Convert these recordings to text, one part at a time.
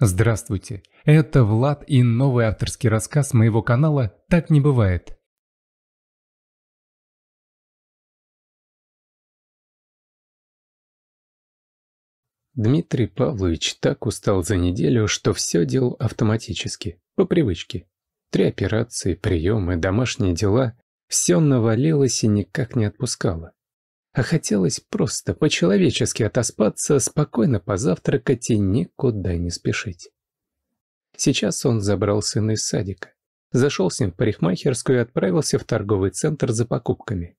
Здравствуйте, это Влад и новый авторский рассказ моего канала «Так не бывает». Дмитрий Павлович так устал за неделю, что все делал автоматически, по привычке. Три операции, приемы, домашние дела – все навалилось и никак не отпускало а хотелось просто по-человечески отоспаться, спокойно позавтракать и никуда не спешить. Сейчас он забрал сына из садика, зашел с ним в парикмахерскую и отправился в торговый центр за покупками.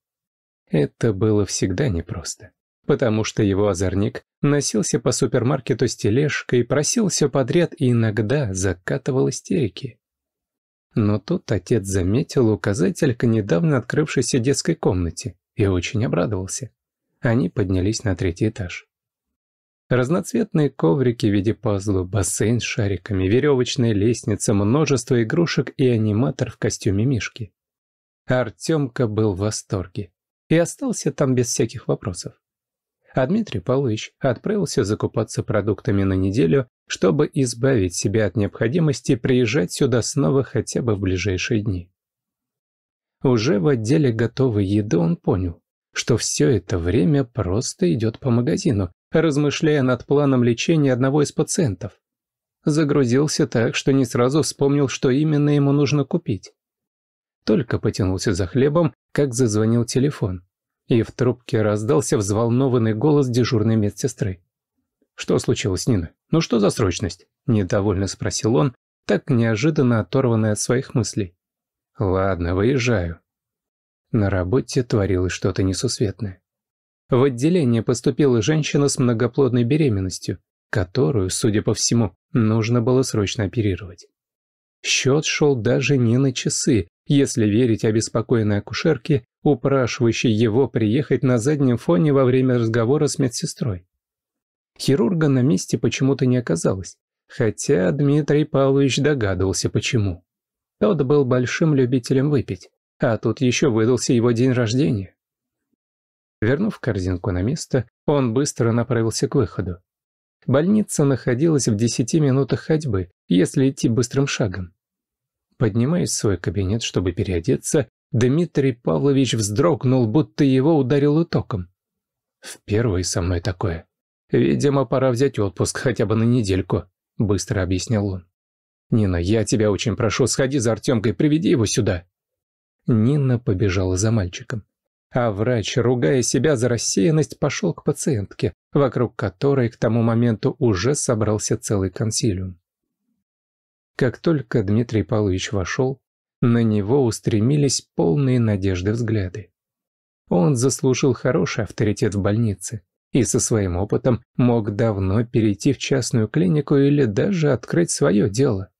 Это было всегда непросто, потому что его озорник носился по супермаркету с тележкой, все подряд и иногда закатывал истерики. Но тут отец заметил указатель к недавно открывшейся детской комнате я очень обрадовался. Они поднялись на третий этаж. Разноцветные коврики в виде пазла, бассейн с шариками, веревочная лестница, множество игрушек и аниматор в костюме Мишки. Артемка был в восторге и остался там без всяких вопросов. А Дмитрий Павлович отправился закупаться продуктами на неделю, чтобы избавить себя от необходимости приезжать сюда снова хотя бы в ближайшие дни. Уже в отделе готовой еды он понял, что все это время просто идет по магазину, размышляя над планом лечения одного из пациентов. Загрузился так, что не сразу вспомнил, что именно ему нужно купить. Только потянулся за хлебом, как зазвонил телефон. И в трубке раздался взволнованный голос дежурной медсестры. «Что случилось, Нина? Ну что за срочность?» – недовольно спросил он, так неожиданно оторванный от своих мыслей. «Ладно, выезжаю». На работе творилось что-то несусветное. В отделение поступила женщина с многоплодной беременностью, которую, судя по всему, нужно было срочно оперировать. Счет шел даже не на часы, если верить обеспокоенной акушерке, упрашивающей его приехать на заднем фоне во время разговора с медсестрой. Хирурга на месте почему-то не оказалось, хотя Дмитрий Павлович догадывался почему. Тот был большим любителем выпить, а тут еще выдался его день рождения. Вернув корзинку на место, он быстро направился к выходу. Больница находилась в десяти минутах ходьбы, если идти быстрым шагом. Поднимаясь в свой кабинет, чтобы переодеться, Дмитрий Павлович вздрогнул, будто его ударило током. «Впервые со мной такое. Видимо, пора взять отпуск хотя бы на недельку», — быстро объяснил он. «Нина, я тебя очень прошу, сходи за Артемкой, приведи его сюда». Нина побежала за мальчиком. А врач, ругая себя за рассеянность, пошел к пациентке, вокруг которой к тому моменту уже собрался целый консилиум. Как только Дмитрий Павлович вошел, на него устремились полные надежды взгляды. Он заслужил хороший авторитет в больнице и со своим опытом мог давно перейти в частную клинику или даже открыть свое дело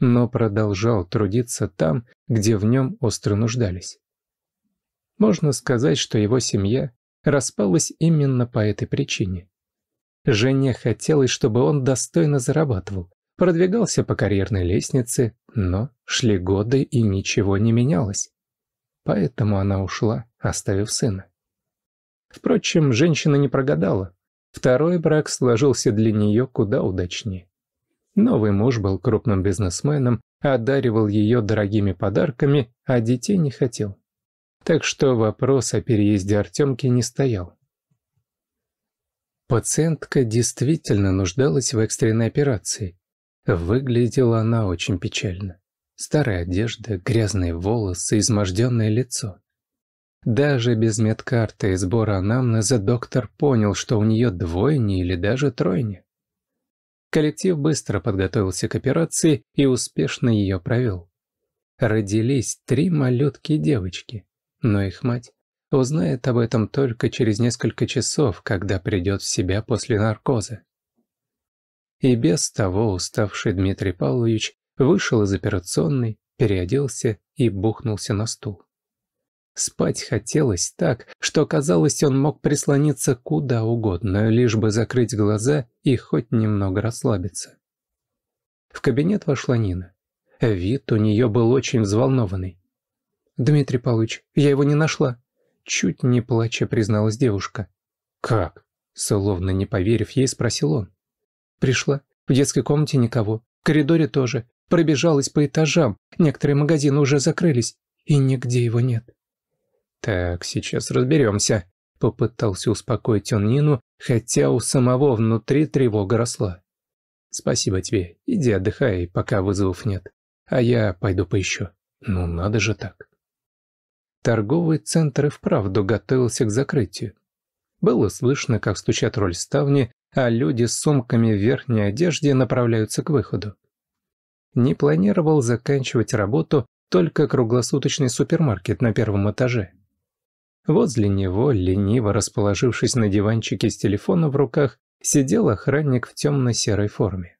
но продолжал трудиться там, где в нем остро нуждались. Можно сказать, что его семья распалась именно по этой причине. Жене хотелось, чтобы он достойно зарабатывал, продвигался по карьерной лестнице, но шли годы и ничего не менялось. Поэтому она ушла, оставив сына. Впрочем, женщина не прогадала. Второй брак сложился для нее куда удачнее. Новый муж был крупным бизнесменом, одаривал ее дорогими подарками, а детей не хотел. Так что вопрос о переезде Артемки не стоял. Пациентка действительно нуждалась в экстренной операции. Выглядела она очень печально. Старая одежда, грязные волосы, изможденное лицо. Даже без медкарты и сбора анамнеза доктор понял, что у нее двойни или даже тройни. Коллектив быстро подготовился к операции и успешно ее провел. Родились три малютки-девочки, но их мать узнает об этом только через несколько часов, когда придет в себя после наркоза. И без того уставший Дмитрий Павлович вышел из операционной, переоделся и бухнулся на стул. Спать хотелось так, что, казалось, он мог прислониться куда угодно, лишь бы закрыть глаза и хоть немного расслабиться. В кабинет вошла Нина. Вид у нее был очень взволнованный. «Дмитрий Павлович, я его не нашла», — чуть не плача призналась девушка. «Как?» — словно не поверив ей, спросил он. «Пришла. В детской комнате никого. В коридоре тоже. Пробежалась по этажам. Некоторые магазины уже закрылись. И нигде его нет». «Так, сейчас разберемся», – попытался успокоить он Нину, хотя у самого внутри тревога росла. «Спасибо тебе, иди отдыхай, пока вызовов нет, а я пойду поищу. Ну, надо же так». Торговый центр и вправду готовился к закрытию. Было слышно, как стучат роль ставни, а люди с сумками в верхней одежде направляются к выходу. Не планировал заканчивать работу только круглосуточный супермаркет на первом этаже. Возле него, лениво расположившись на диванчике с телефона в руках, сидел охранник в темно-серой форме.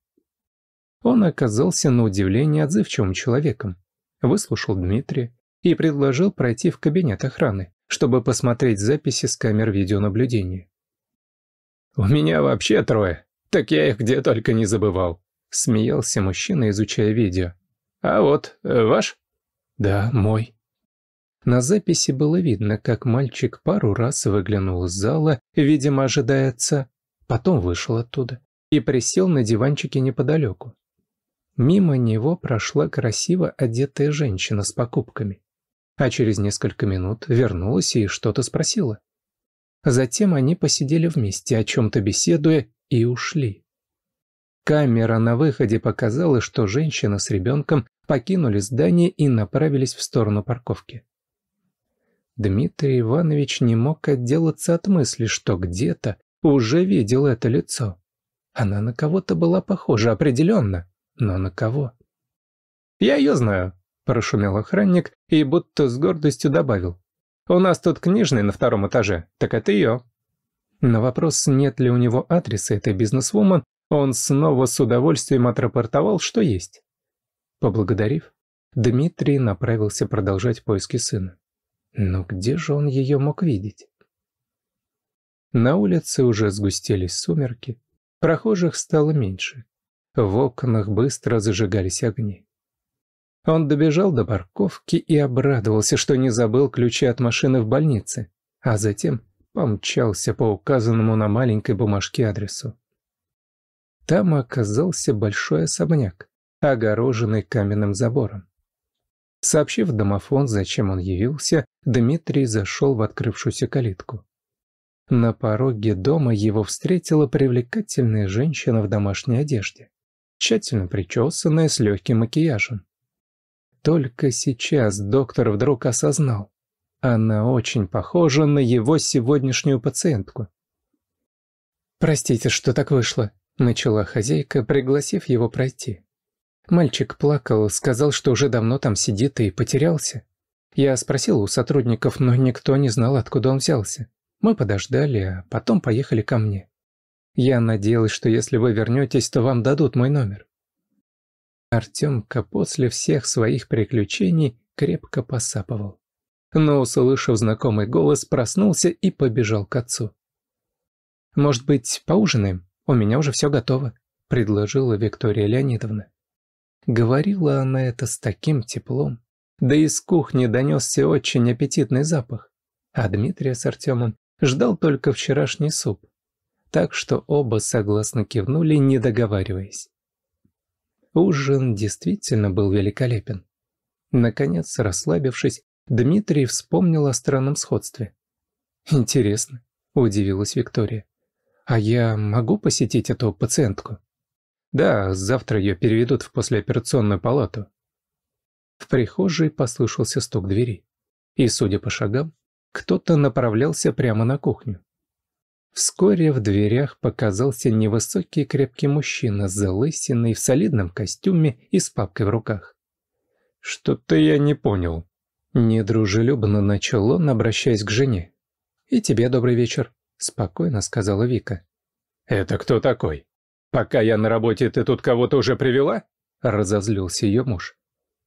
Он оказался на удивление отзывчивым человеком, выслушал Дмитрия и предложил пройти в кабинет охраны, чтобы посмотреть записи с камер видеонаблюдения. «У меня вообще трое, так я их где только не забывал», — смеялся мужчина, изучая видео. «А вот, э, ваш?» «Да, мой», на записи было видно, как мальчик пару раз выглянул из зала, видимо, ожидая отца, потом вышел оттуда и присел на диванчике неподалеку. Мимо него прошла красиво одетая женщина с покупками, а через несколько минут вернулась и что-то спросила. Затем они посидели вместе, о чем-то беседуя, и ушли. Камера на выходе показала, что женщина с ребенком покинули здание и направились в сторону парковки. Дмитрий Иванович не мог отделаться от мысли, что где-то уже видел это лицо. Она на кого-то была похожа, определенно, но на кого? «Я ее знаю», – прошумел охранник и будто с гордостью добавил. «У нас тут книжный на втором этаже, так это ее». На вопрос, нет ли у него адреса этой бизнесвумен, он снова с удовольствием отрапортовал, что есть. Поблагодарив, Дмитрий направился продолжать поиски сына. Но где же он ее мог видеть? На улице уже сгустились сумерки, прохожих стало меньше. В окнах быстро зажигались огни. Он добежал до парковки и обрадовался, что не забыл ключи от машины в больнице, а затем помчался по указанному на маленькой бумажке адресу. Там оказался большой особняк, огороженный каменным забором. Сообщив домофон, зачем он явился, Дмитрий зашел в открывшуюся калитку. На пороге дома его встретила привлекательная женщина в домашней одежде, тщательно причесанная с легким макияжем. Только сейчас доктор вдруг осознал, она очень похожа на его сегодняшнюю пациентку. «Простите, что так вышло», — начала хозяйка, пригласив его пройти. Мальчик плакал, сказал, что уже давно там сидит и потерялся. Я спросил у сотрудников, но никто не знал, откуда он взялся. Мы подождали, а потом поехали ко мне. Я надеялась, что если вы вернетесь, то вам дадут мой номер. Артемка после всех своих приключений крепко посапывал. Но, услышав знакомый голос, проснулся и побежал к отцу. «Может быть, поужинаем? У меня уже все готово», – предложила Виктория Леонидовна. Говорила она это с таким теплом. Да из кухни донесся очень аппетитный запах. А Дмитрия с Артемом ждал только вчерашний суп. Так что оба согласно кивнули, не договариваясь. Ужин действительно был великолепен. Наконец, расслабившись, Дмитрий вспомнил о странном сходстве. «Интересно», – удивилась Виктория. «А я могу посетить эту пациентку?» Да, завтра ее переведут в послеоперационную палату. В прихожей послышался стук двери. И, судя по шагам, кто-то направлялся прямо на кухню. Вскоре в дверях показался невысокий крепкий мужчина с залысиной в солидном костюме и с папкой в руках. «Что-то я не понял». Недружелюбно начал он, обращаясь к жене. «И тебе добрый вечер», — спокойно сказала Вика. «Это кто такой?» «Пока я на работе, ты тут кого-то уже привела?» – разозлился ее муж.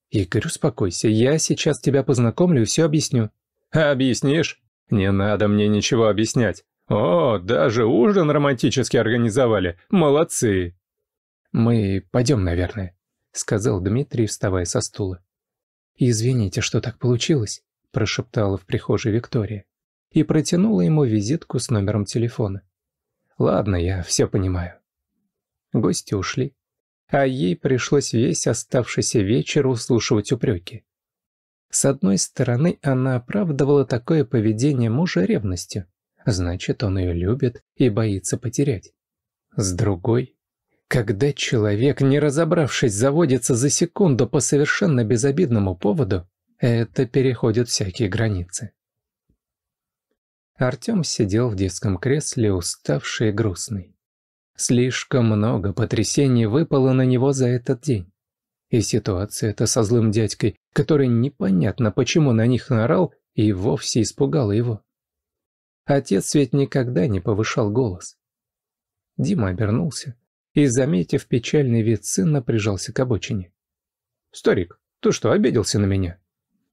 «Игорь, успокойся, я сейчас тебя познакомлю и все объясню». «Объяснишь? Не надо мне ничего объяснять. О, даже ужин романтически организовали. Молодцы!» «Мы пойдем, наверное», – сказал Дмитрий, вставая со стула. «Извините, что так получилось», – прошептала в прихожей Виктория и протянула ему визитку с номером телефона. «Ладно, я все понимаю». Гости ушли, а ей пришлось весь оставшийся вечер услушивать упреки. С одной стороны, она оправдывала такое поведение мужа ревностью, значит, он ее любит и боится потерять. С другой, когда человек, не разобравшись, заводится за секунду по совершенно безобидному поводу, это переходит всякие границы. Артем сидел в детском кресле, уставший и грустный. Слишком много потрясений выпало на него за этот день. И ситуация эта со злым дядькой, который непонятно почему на них наорал, и вовсе испугала его. Отец ведь никогда не повышал голос. Дима обернулся и, заметив печальный вид сына, прижался к обочине. «Старик, ты что, обиделся на меня?»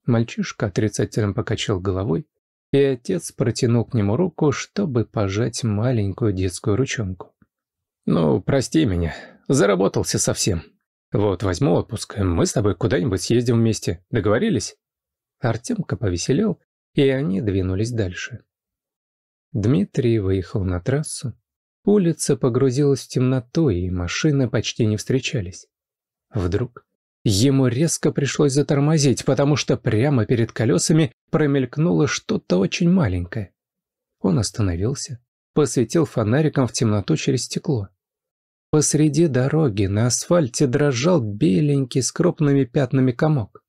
Мальчишка отрицательно покачал головой, и отец протянул к нему руку, чтобы пожать маленькую детскую ручонку. «Ну, прости меня. Заработался совсем. Вот, возьму отпуск, мы с тобой куда-нибудь съездим вместе. Договорились?» Артемка повеселел, и они двинулись дальше. Дмитрий выехал на трассу. Улица погрузилась в темноту, и машины почти не встречались. Вдруг ему резко пришлось затормозить, потому что прямо перед колесами промелькнуло что-то очень маленькое. Он остановился, посветил фонариком в темноту через стекло. Посреди дороги на асфальте дрожал беленький с крупными пятнами комок.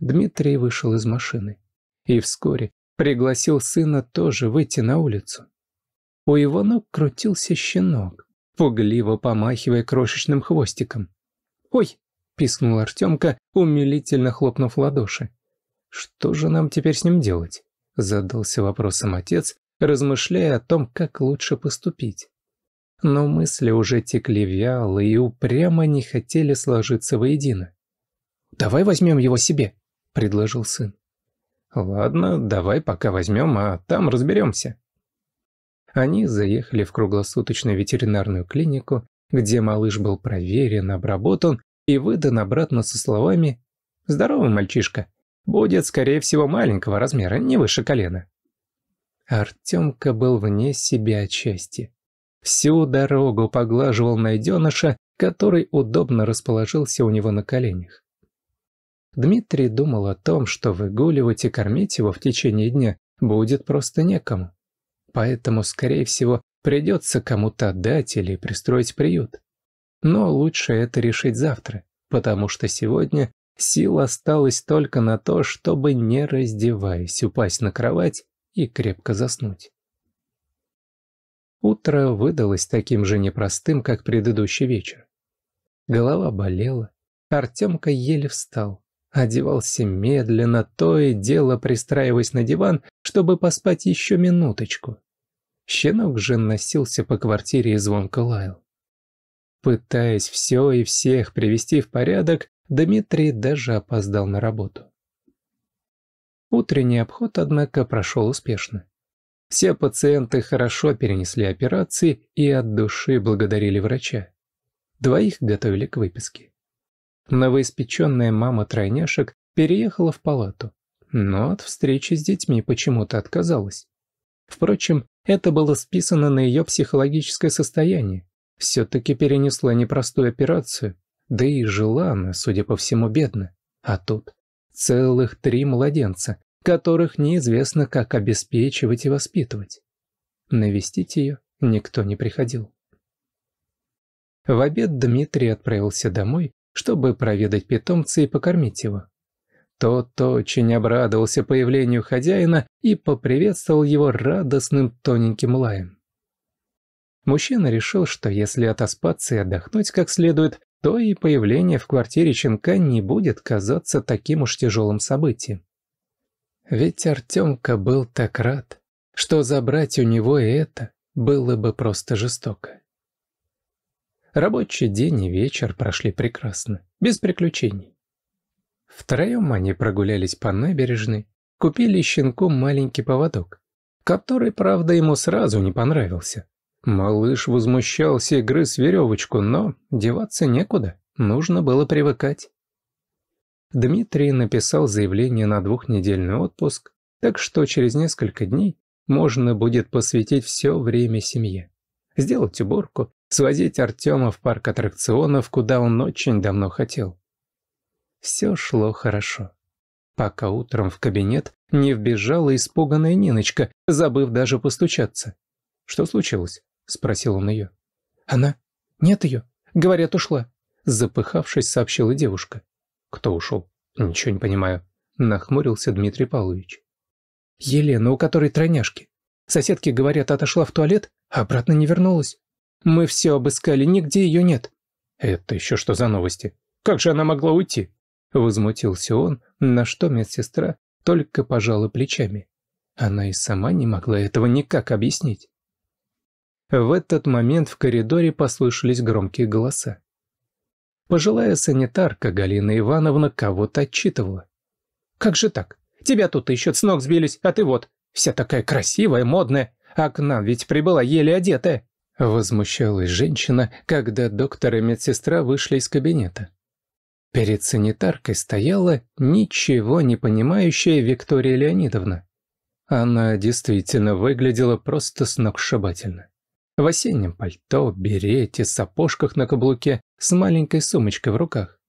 Дмитрий вышел из машины и вскоре пригласил сына тоже выйти на улицу. У его ног крутился щенок, пугливо помахивая крошечным хвостиком. «Ой!» – пискнул Артемка, умилительно хлопнув ладоши. «Что же нам теперь с ним делать?» – задался вопросом отец, размышляя о том, как лучше поступить. Но мысли уже текли вяло и упрямо не хотели сложиться воедино. «Давай возьмем его себе», — предложил сын. «Ладно, давай пока возьмем, а там разберемся». Они заехали в круглосуточную ветеринарную клинику, где малыш был проверен, обработан и выдан обратно со словами «Здоровый мальчишка, будет, скорее всего, маленького размера, не выше колена». Артемка был вне себя от счастья. Всю дорогу поглаживал найденыша, который удобно расположился у него на коленях. Дмитрий думал о том, что выгуливать и кормить его в течение дня будет просто некому. Поэтому, скорее всего, придется кому-то отдать или пристроить приют. Но лучше это решить завтра, потому что сегодня сил осталось только на то, чтобы, не раздеваясь, упасть на кровать и крепко заснуть. Утро выдалось таким же непростым, как предыдущий вечер. Голова болела, Артемка еле встал, одевался медленно, то и дело пристраиваясь на диван, чтобы поспать еще минуточку. Щенок же носился по квартире и звонко лаял. Пытаясь все и всех привести в порядок, Дмитрий даже опоздал на работу. Утренний обход, однако, прошел успешно. Все пациенты хорошо перенесли операции и от души благодарили врача. Двоих готовили к выписке. Новоиспеченная мама тройняшек переехала в палату, но от встречи с детьми почему-то отказалась. Впрочем, это было списано на ее психологическое состояние. Все-таки перенесла непростую операцию, да и жила она, судя по всему, бедно. А тут Целых три младенца, которых неизвестно, как обеспечивать и воспитывать. Навестить ее никто не приходил. В обед Дмитрий отправился домой, чтобы проведать питомца и покормить его. Тот очень обрадовался появлению хозяина и поприветствовал его радостным тоненьким лаем. Мужчина решил, что если отоспаться и отдохнуть как следует, то и появление в квартире Ченка не будет казаться таким уж тяжелым событием. Ведь Артемка был так рад, что забрать у него и это было бы просто жестоко. Рабочий день и вечер прошли прекрасно, без приключений. Втроем они прогулялись по набережной, купили щенку маленький поводок, который, правда, ему сразу не понравился. Малыш возмущался и грыз веревочку, но деваться некуда, нужно было привыкать. Дмитрий написал заявление на двухнедельный отпуск, так что через несколько дней можно будет посвятить все время семье. Сделать уборку, свозить Артема в парк аттракционов, куда он очень давно хотел. Все шло хорошо. Пока утром в кабинет не вбежала испуганная Ниночка, забыв даже постучаться. Что случилось? — спросил он ее. «Она? Нет ее? Говорят, ушла!» Запыхавшись, сообщила девушка. «Кто ушел? Ничего не понимаю», — нахмурился Дмитрий Павлович. «Елена, у которой тройняшки. Соседки, говорят, отошла в туалет, а обратно не вернулась. Мы все обыскали, нигде ее нет». «Это еще что за новости? Как же она могла уйти?» Возмутился он, на что медсестра только пожала плечами. Она и сама не могла этого никак объяснить. В этот момент в коридоре послышались громкие голоса. Пожилая санитарка Галина Ивановна кого-то отчитывала. «Как же так? Тебя тут ищут, с ног сбились, а ты вот, вся такая красивая, модная, а к нам ведь прибыла еле одетая». Возмущалась женщина, когда доктор и медсестра вышли из кабинета. Перед санитаркой стояла ничего не понимающая Виктория Леонидовна. Она действительно выглядела просто сногсшибательно в осеннем пальто, берете, сапожках на каблуке, с маленькой сумочкой в руках.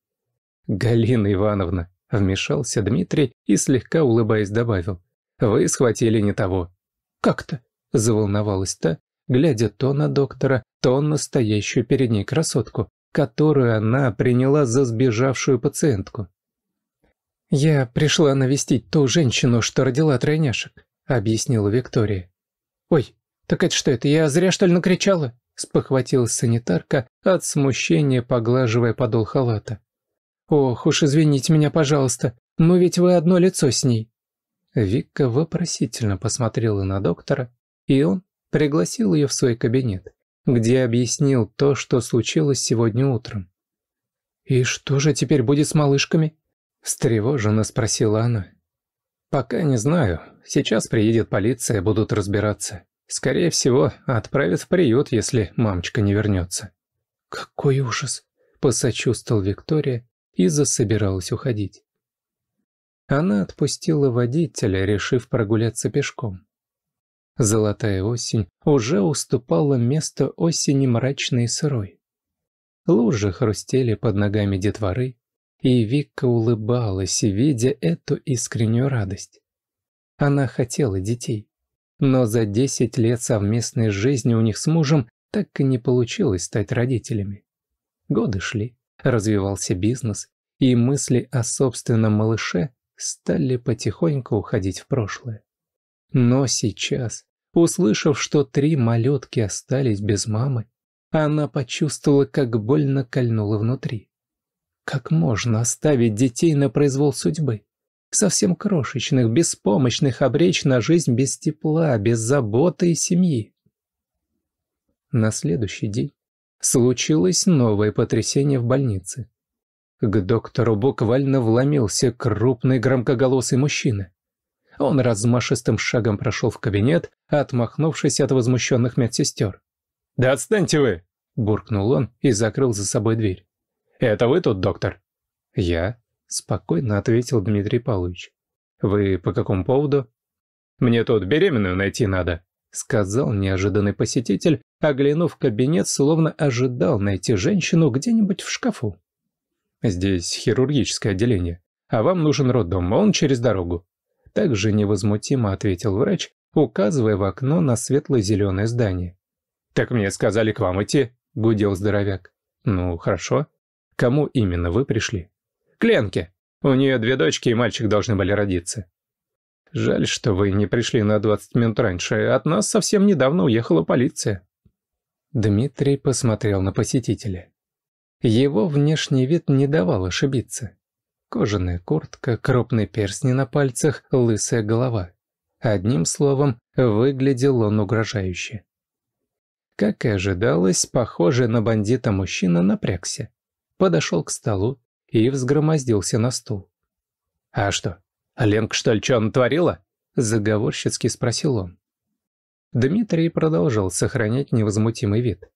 «Галина Ивановна», — вмешался Дмитрий и, слегка улыбаясь, добавил, «Вы схватили не того». «Как-то?» — заволновалась та, глядя то на доктора, то на настоящую перед ней красотку, которую она приняла за сбежавшую пациентку. «Я пришла навестить ту женщину, что родила тройняшек», — объяснила Виктория. «Ой, «Так это что это, я зря что ли накричала?» – спохватилась санитарка от смущения, поглаживая подол халата. «Ох уж извините меня, пожалуйста, но ведь вы одно лицо с ней». Вика вопросительно посмотрела на доктора, и он пригласил ее в свой кабинет, где объяснил то, что случилось сегодня утром. «И что же теперь будет с малышками?» – встревоженно спросила она. «Пока не знаю. Сейчас приедет полиция, будут разбираться. Скорее всего, отправят в приют, если мамочка не вернется. «Какой ужас!» – посочувствовал Виктория и засобиралась уходить. Она отпустила водителя, решив прогуляться пешком. Золотая осень уже уступала место осени мрачной и сырой. Лужи хрустели под ногами детворы, и Вика улыбалась, видя эту искреннюю радость. Она хотела детей. Но за 10 лет совместной жизни у них с мужем так и не получилось стать родителями. Годы шли, развивался бизнес, и мысли о собственном малыше стали потихоньку уходить в прошлое. Но сейчас, услышав, что три малютки остались без мамы, она почувствовала, как больно кольнуло внутри. Как можно оставить детей на произвол судьбы? совсем крошечных, беспомощных обречь на жизнь без тепла, без заботы и семьи. На следующий день случилось новое потрясение в больнице. К доктору буквально вломился крупный громкоголосый мужчина. Он размашистым шагом прошел в кабинет, отмахнувшись от возмущенных медсестер. «Да отстаньте вы!» – буркнул он и закрыл за собой дверь. «Это вы тут, доктор?» «Я», Спокойно ответил Дмитрий Павлович. «Вы по какому поводу?» «Мне тут беременную найти надо», — сказал неожиданный посетитель, оглянув кабинет, словно ожидал найти женщину где-нибудь в шкафу. «Здесь хирургическое отделение, а вам нужен роддом, он через дорогу». Также невозмутимо ответил врач, указывая в окно на светло-зеленое здание. «Так мне сказали к вам идти», — гудел здоровяк. «Ну, хорошо. Кому именно вы пришли?» к Ленке. У нее две дочки и мальчик должны были родиться. Жаль, что вы не пришли на 20 минут раньше. От нас совсем недавно уехала полиция. Дмитрий посмотрел на посетителя. Его внешний вид не давал ошибиться. Кожаная куртка, крупные перстни на пальцах, лысая голова. Одним словом, выглядел он угрожающе. Как и ожидалось, похожий на бандита мужчина напрягся. Подошел к столу, и взгромоздился на стул. «А что, Ленка, что ли, что натворила?» – заговорщицки спросил он. Дмитрий продолжал сохранять невозмутимый вид.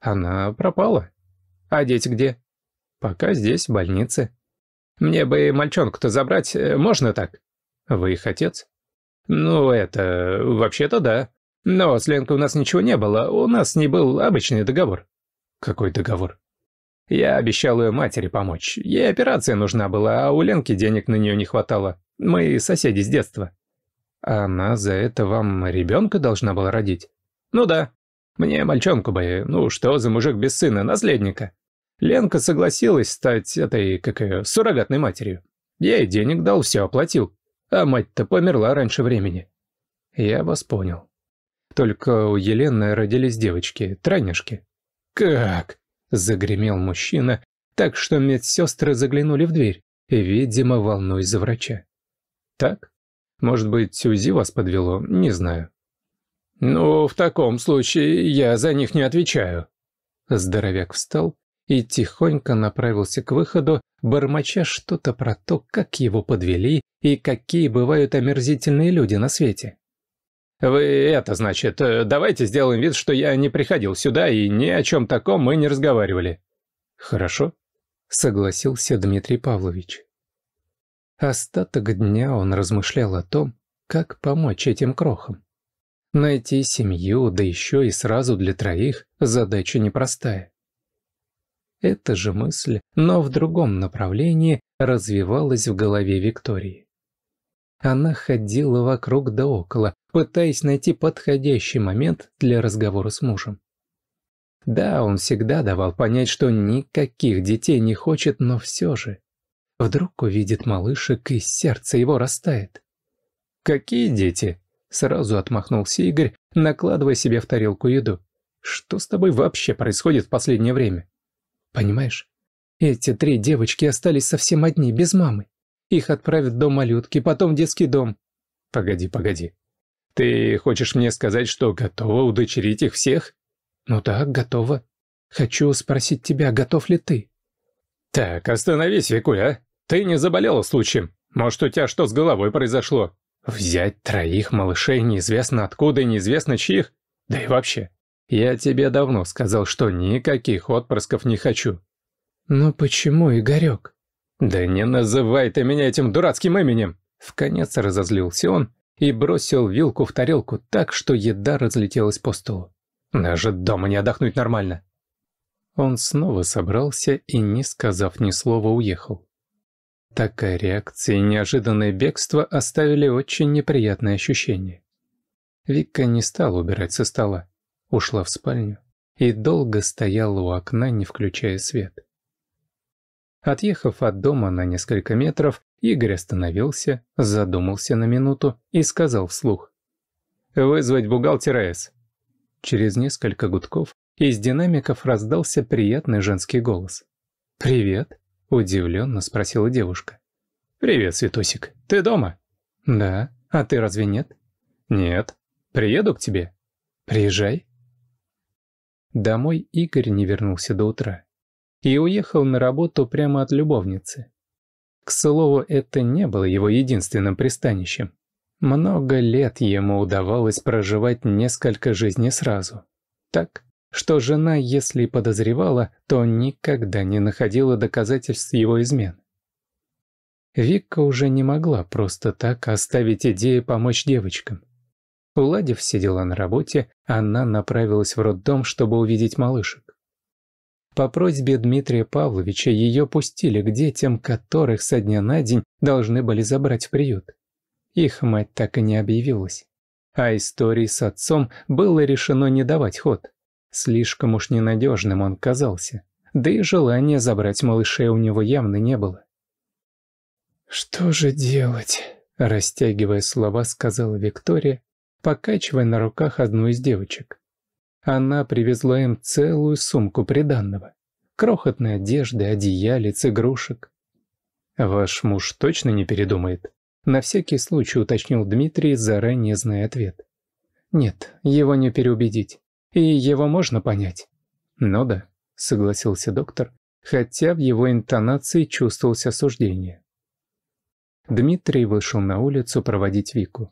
«Она пропала. А дети где?» «Пока здесь, в больнице». «Мне бы мальчонку-то забрать, э, можно так?» «Вы их отец?» «Ну, это... вообще-то да. Но с Ленкой у нас ничего не было, у нас не был обычный договор». «Какой договор?» Я обещал ее матери помочь. Ей операция нужна была, а у Ленки денег на нее не хватало. Мы соседи с детства». «Она за это вам ребенка должна была родить?» «Ну да. Мне мальчонку бы. Ну что за мужик без сына, наследника?» Ленка согласилась стать этой, как ее, суррогатной матерью. Я ей денег дал, все оплатил. А мать-то померла раньше времени. Я вас понял. Только у Елены родились девочки, тройняшки. Как? Загремел мужчина, так что медсестры заглянули в дверь, и видимо, волнуясь за врача. Так? Может быть, УЗИ вас подвело, не знаю. «Ну, в таком случае я за них не отвечаю». Здоровяк встал и тихонько направился к выходу, бормоча что-то про то, как его подвели и какие бывают омерзительные люди на свете. Вы это, значит, э, давайте сделаем вид, что я не приходил сюда и ни о чем таком мы не разговаривали». «Хорошо», — согласился Дмитрий Павлович. Остаток дня он размышлял о том, как помочь этим крохам. Найти семью, да еще и сразу для троих, задача непростая. Эта же мысль, но в другом направлении, развивалась в голове Виктории. Она ходила вокруг да около, пытаясь найти подходящий момент для разговора с мужем. Да, он всегда давал понять, что никаких детей не хочет, но все же. Вдруг увидит малышек, и сердце его растает. «Какие дети?» — сразу отмахнулся Игорь, накладывая себе в тарелку еду. «Что с тобой вообще происходит в последнее время?» «Понимаешь, эти три девочки остались совсем одни, без мамы. Их отправят в дом малютки, потом в детский дом». «Погоди, погоди», ты хочешь мне сказать, что готова удочерить их всех? Ну да, готова. Хочу спросить тебя, готов ли ты? Так, остановись, Викуля. А? Ты не заболела случаем? Может, у тебя что с головой произошло? Взять троих малышей неизвестно откуда и неизвестно чьих? Да и вообще, я тебе давно сказал, что никаких отпрысков не хочу. Но ну почему, Игорек? Да не называй ты меня этим дурацким именем! В Вконец разозлился он, и бросил вилку в тарелку так, что еда разлетелась по столу. Даже дома не отдохнуть нормально. Он снова собрался и, не сказав ни слова, уехал. Такая реакция и неожиданное бегство оставили очень неприятное ощущение. Вика не стала убирать со стола, ушла в спальню и долго стояла у окна, не включая свет. Отъехав от дома на несколько метров, Игорь остановился, задумался на минуту и сказал вслух. «Вызвать бухгалтера С». Через несколько гудков из динамиков раздался приятный женский голос. «Привет», — удивленно спросила девушка. «Привет, светосик. Ты дома?» «Да. А ты разве нет?» «Нет. Приеду к тебе». «Приезжай». Домой Игорь не вернулся до утра и уехал на работу прямо от любовницы. К слову, это не было его единственным пристанищем. Много лет ему удавалось проживать несколько жизней сразу. Так, что жена, если подозревала, то никогда не находила доказательств его измен. Вика уже не могла просто так оставить идею помочь девочкам. Уладив все дела на работе, она направилась в роддом, чтобы увидеть малышек. По просьбе Дмитрия Павловича ее пустили к детям, которых со дня на день должны были забрать в приют. Их мать так и не объявилась. А истории с отцом было решено не давать ход. Слишком уж ненадежным он казался. Да и желания забрать малышей у него явно не было. «Что же делать?» – растягивая слова, сказала Виктория, покачивая на руках одну из девочек. Она привезла им целую сумку приданного. Крохотной одежды, одеялец, игрушек. «Ваш муж точно не передумает?» На всякий случай уточнил Дмитрий, заранее зная ответ. «Нет, его не переубедить. И его можно понять». «Ну да», — согласился доктор, хотя в его интонации чувствовалось осуждение. Дмитрий вышел на улицу проводить Вику.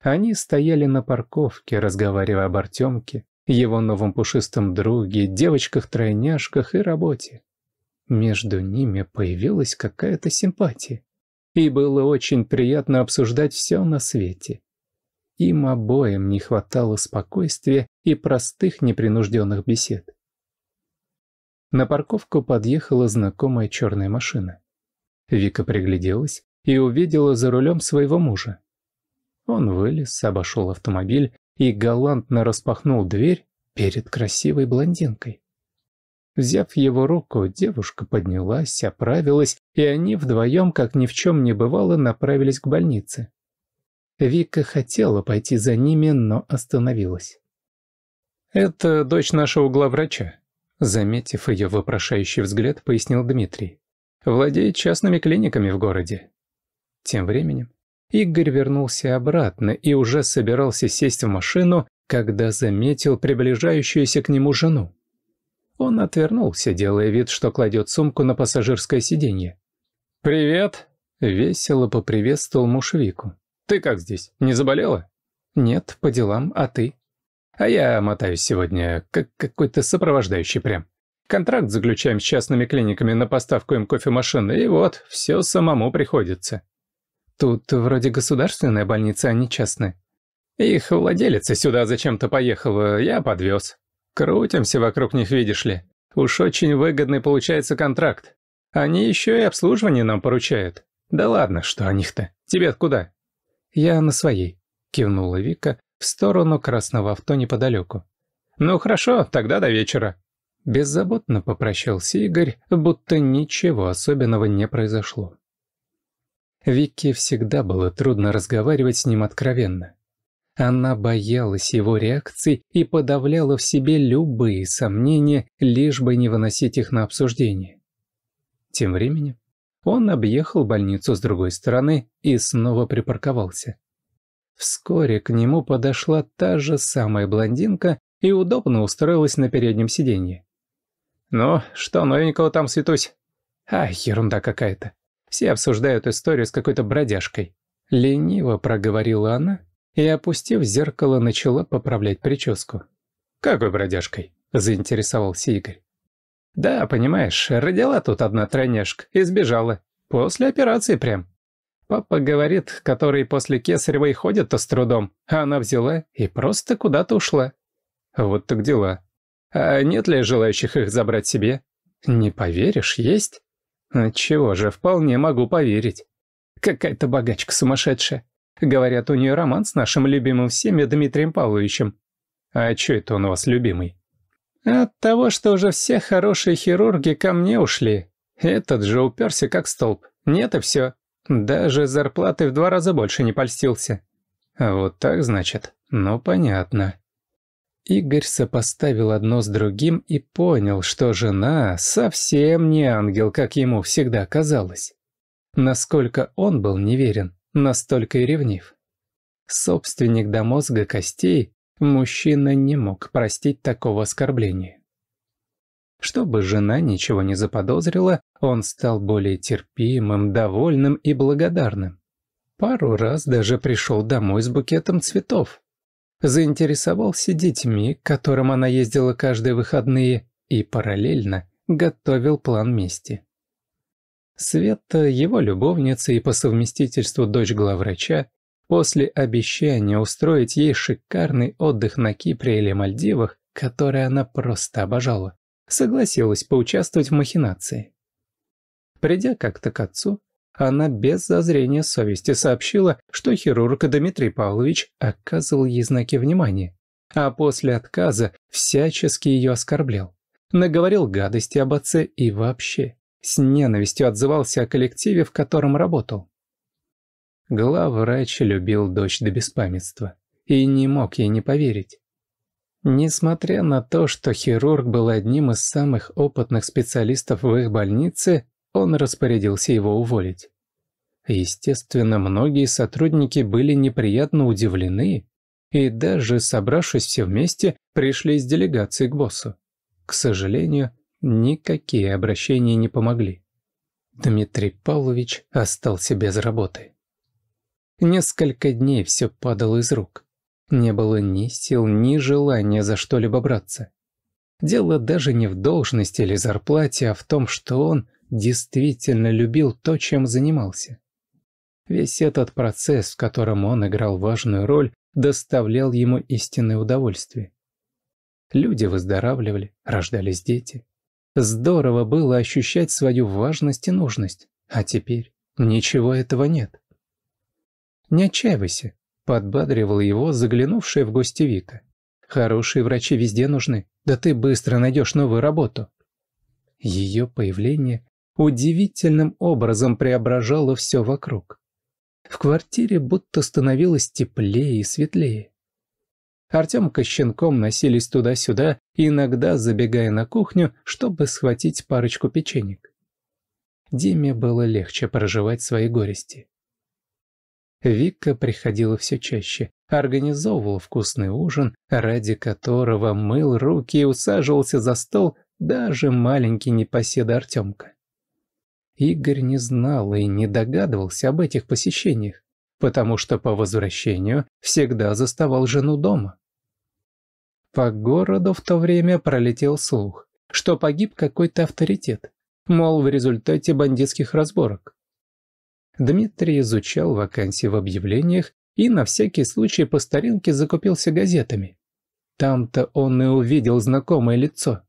Они стояли на парковке, разговаривая об Артемке, его новом пушистом друге, девочках-тройняшках и работе. Между ними появилась какая-то симпатия, и было очень приятно обсуждать все на свете. Им обоим не хватало спокойствия и простых непринужденных бесед. На парковку подъехала знакомая черная машина. Вика пригляделась и увидела за рулем своего мужа. Он вылез, обошел автомобиль и галантно распахнул дверь перед красивой блондинкой. Взяв его руку, девушка поднялась, оправилась, и они вдвоем, как ни в чем не бывало, направились к больнице. Вика хотела пойти за ними, но остановилась. «Это дочь нашего главврача», — заметив ее вопрошающий взгляд, пояснил Дмитрий. «Владеет частными клиниками в городе». Тем временем Игорь вернулся обратно и уже собирался сесть в машину, когда заметил приближающуюся к нему жену. Он отвернулся, делая вид, что кладет сумку на пассажирское сиденье. «Привет!» — весело поприветствовал муж Вику. «Ты как здесь? Не заболела?» «Нет, по делам, а ты?» «А я мотаюсь сегодня, как какой-то сопровождающий прям. Контракт заключаем с частными клиниками на поставку им кофемашины, и вот, все самому приходится». Тут вроде государственная больница, а не частная. Их владелица сюда зачем-то поехала, э, я подвез. Крутимся вокруг них, видишь ли. Уж очень выгодный получается контракт. Они еще и обслуживание нам поручают. Да ладно, что о них-то. тебе откуда? Я на своей, кивнула Вика в сторону красного авто неподалеку. Ну хорошо, тогда до вечера. Беззаботно попрощался Игорь, будто ничего особенного не произошло. Вике всегда было трудно разговаривать с ним откровенно. Она боялась его реакций и подавляла в себе любые сомнения, лишь бы не выносить их на обсуждение. Тем временем он объехал больницу с другой стороны и снова припарковался. Вскоре к нему подошла та же самая блондинка и удобно устроилась на переднем сиденье. «Ну, что новенького там, Светусь?» «А, ерунда какая-то», все обсуждают историю с какой-то бродяжкой». Лениво проговорила она и, опустив зеркало, начала поправлять прическу. «Какой бродяжкой?» – заинтересовался Игорь. «Да, понимаешь, родила тут одна тройняшка и сбежала. После операции прям. Папа говорит, которые после кесаревой ходят-то с трудом, а она взяла и просто куда-то ушла. Вот так дела. А нет ли желающих их забрать себе? Не поверишь, есть. Чего же, вполне могу поверить. Какая-то богачка сумасшедшая. Говорят, у нее роман с нашим любимым всеми Дмитрием Павловичем. А чё это он у вас любимый? От того, что уже все хорошие хирурги ко мне ушли. Этот же уперся как столб. Нет и все. Даже зарплаты в два раза больше не польстился. Вот так, значит? Ну, понятно. Игорь сопоставил одно с другим и понял, что жена совсем не ангел, как ему всегда казалось. Насколько он был неверен, настолько и ревнив. Собственник до мозга костей, мужчина не мог простить такого оскорбления. Чтобы жена ничего не заподозрила, он стал более терпимым, довольным и благодарным. Пару раз даже пришел домой с букетом цветов, заинтересовался детьми, к которым она ездила каждые выходные, и параллельно готовил план мести. Света, его любовница и по совместительству дочь главврача, после обещания устроить ей шикарный отдых на Кипре или Мальдивах, который она просто обожала, согласилась поучаствовать в махинации. Придя как-то к отцу, она без зазрения совести сообщила, что хирург Дмитрий Павлович оказывал ей знаки внимания, а после отказа всячески ее оскорблял, наговорил гадости об отце и вообще с ненавистью отзывался о коллективе, в котором работал. Главврач любил дочь до беспамятства и не мог ей не поверить. Несмотря на то, что хирург был одним из самых опытных специалистов в их больнице, он распорядился его уволить. Естественно, многие сотрудники были неприятно удивлены и даже, собравшись все вместе, пришли из делегации к боссу. К сожалению, никакие обращения не помогли. Дмитрий Павлович остался без работы. Несколько дней все падало из рук. Не было ни сил, ни желания за что-либо браться. Дело даже не в должности или зарплате, а в том, что он действительно любил то, чем занимался. Весь этот процесс, в котором он играл важную роль, доставлял ему истинное удовольствие. Люди выздоравливали, рождались дети. Здорово было ощущать свою важность и нужность, а теперь ничего этого нет. «Не отчаивайся», — подбадривал его заглянувшая в гости Вика. «Хорошие врачи везде нужны, да ты быстро найдешь новую работу». Ее появление удивительным образом преображало все вокруг. В квартире будто становилось теплее и светлее. Артемка с щенком носились туда-сюда, иногда забегая на кухню, чтобы схватить парочку печенек. Диме было легче проживать свои горести. Вика приходила все чаще, организовывала вкусный ужин, ради которого мыл руки и усаживался за стол даже маленький непоседа Артемка. Игорь не знал и не догадывался об этих посещениях, потому что по возвращению всегда заставал жену дома. По городу в то время пролетел слух, что погиб какой-то авторитет, мол, в результате бандитских разборок. Дмитрий изучал вакансии в объявлениях и на всякий случай по старинке закупился газетами. Там-то он и увидел знакомое лицо.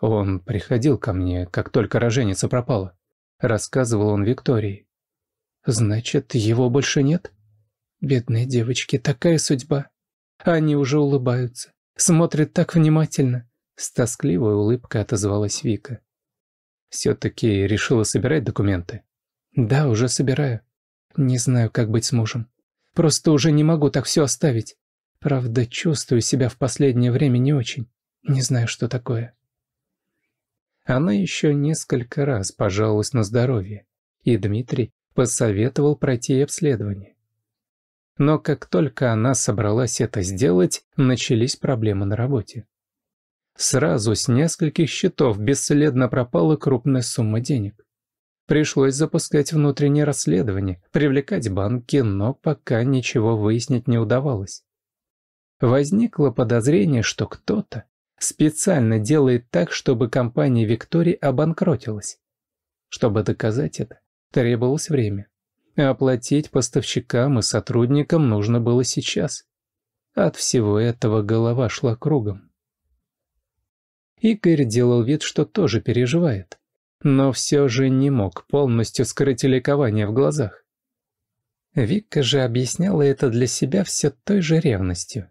Он приходил ко мне, как только роженица пропала. Рассказывал он Виктории. Значит, его больше нет? Бедные девочки, такая судьба. Они уже улыбаются, смотрят так внимательно. С тоскливой улыбкой отозвалась Вика. Все-таки решила собирать документы? Да, уже собираю. Не знаю, как быть с мужем. Просто уже не могу так все оставить. Правда, чувствую себя в последнее время не очень. Не знаю, что такое. Она еще несколько раз пожаловалась на здоровье, и Дмитрий посоветовал пройти обследование. Но как только она собралась это сделать, начались проблемы на работе. Сразу с нескольких счетов бесследно пропала крупная сумма денег. Пришлось запускать внутреннее расследование, привлекать банки, но пока ничего выяснить не удавалось. Возникло подозрение, что кто-то специально делает так, чтобы компания Виктории обанкротилась. Чтобы доказать это, требовалось время. оплатить поставщикам и сотрудникам нужно было сейчас. От всего этого голова шла кругом. Игорь делал вид, что тоже переживает, но все же не мог полностью скрыть ликование в глазах. Вика же объясняла это для себя все той же ревностью.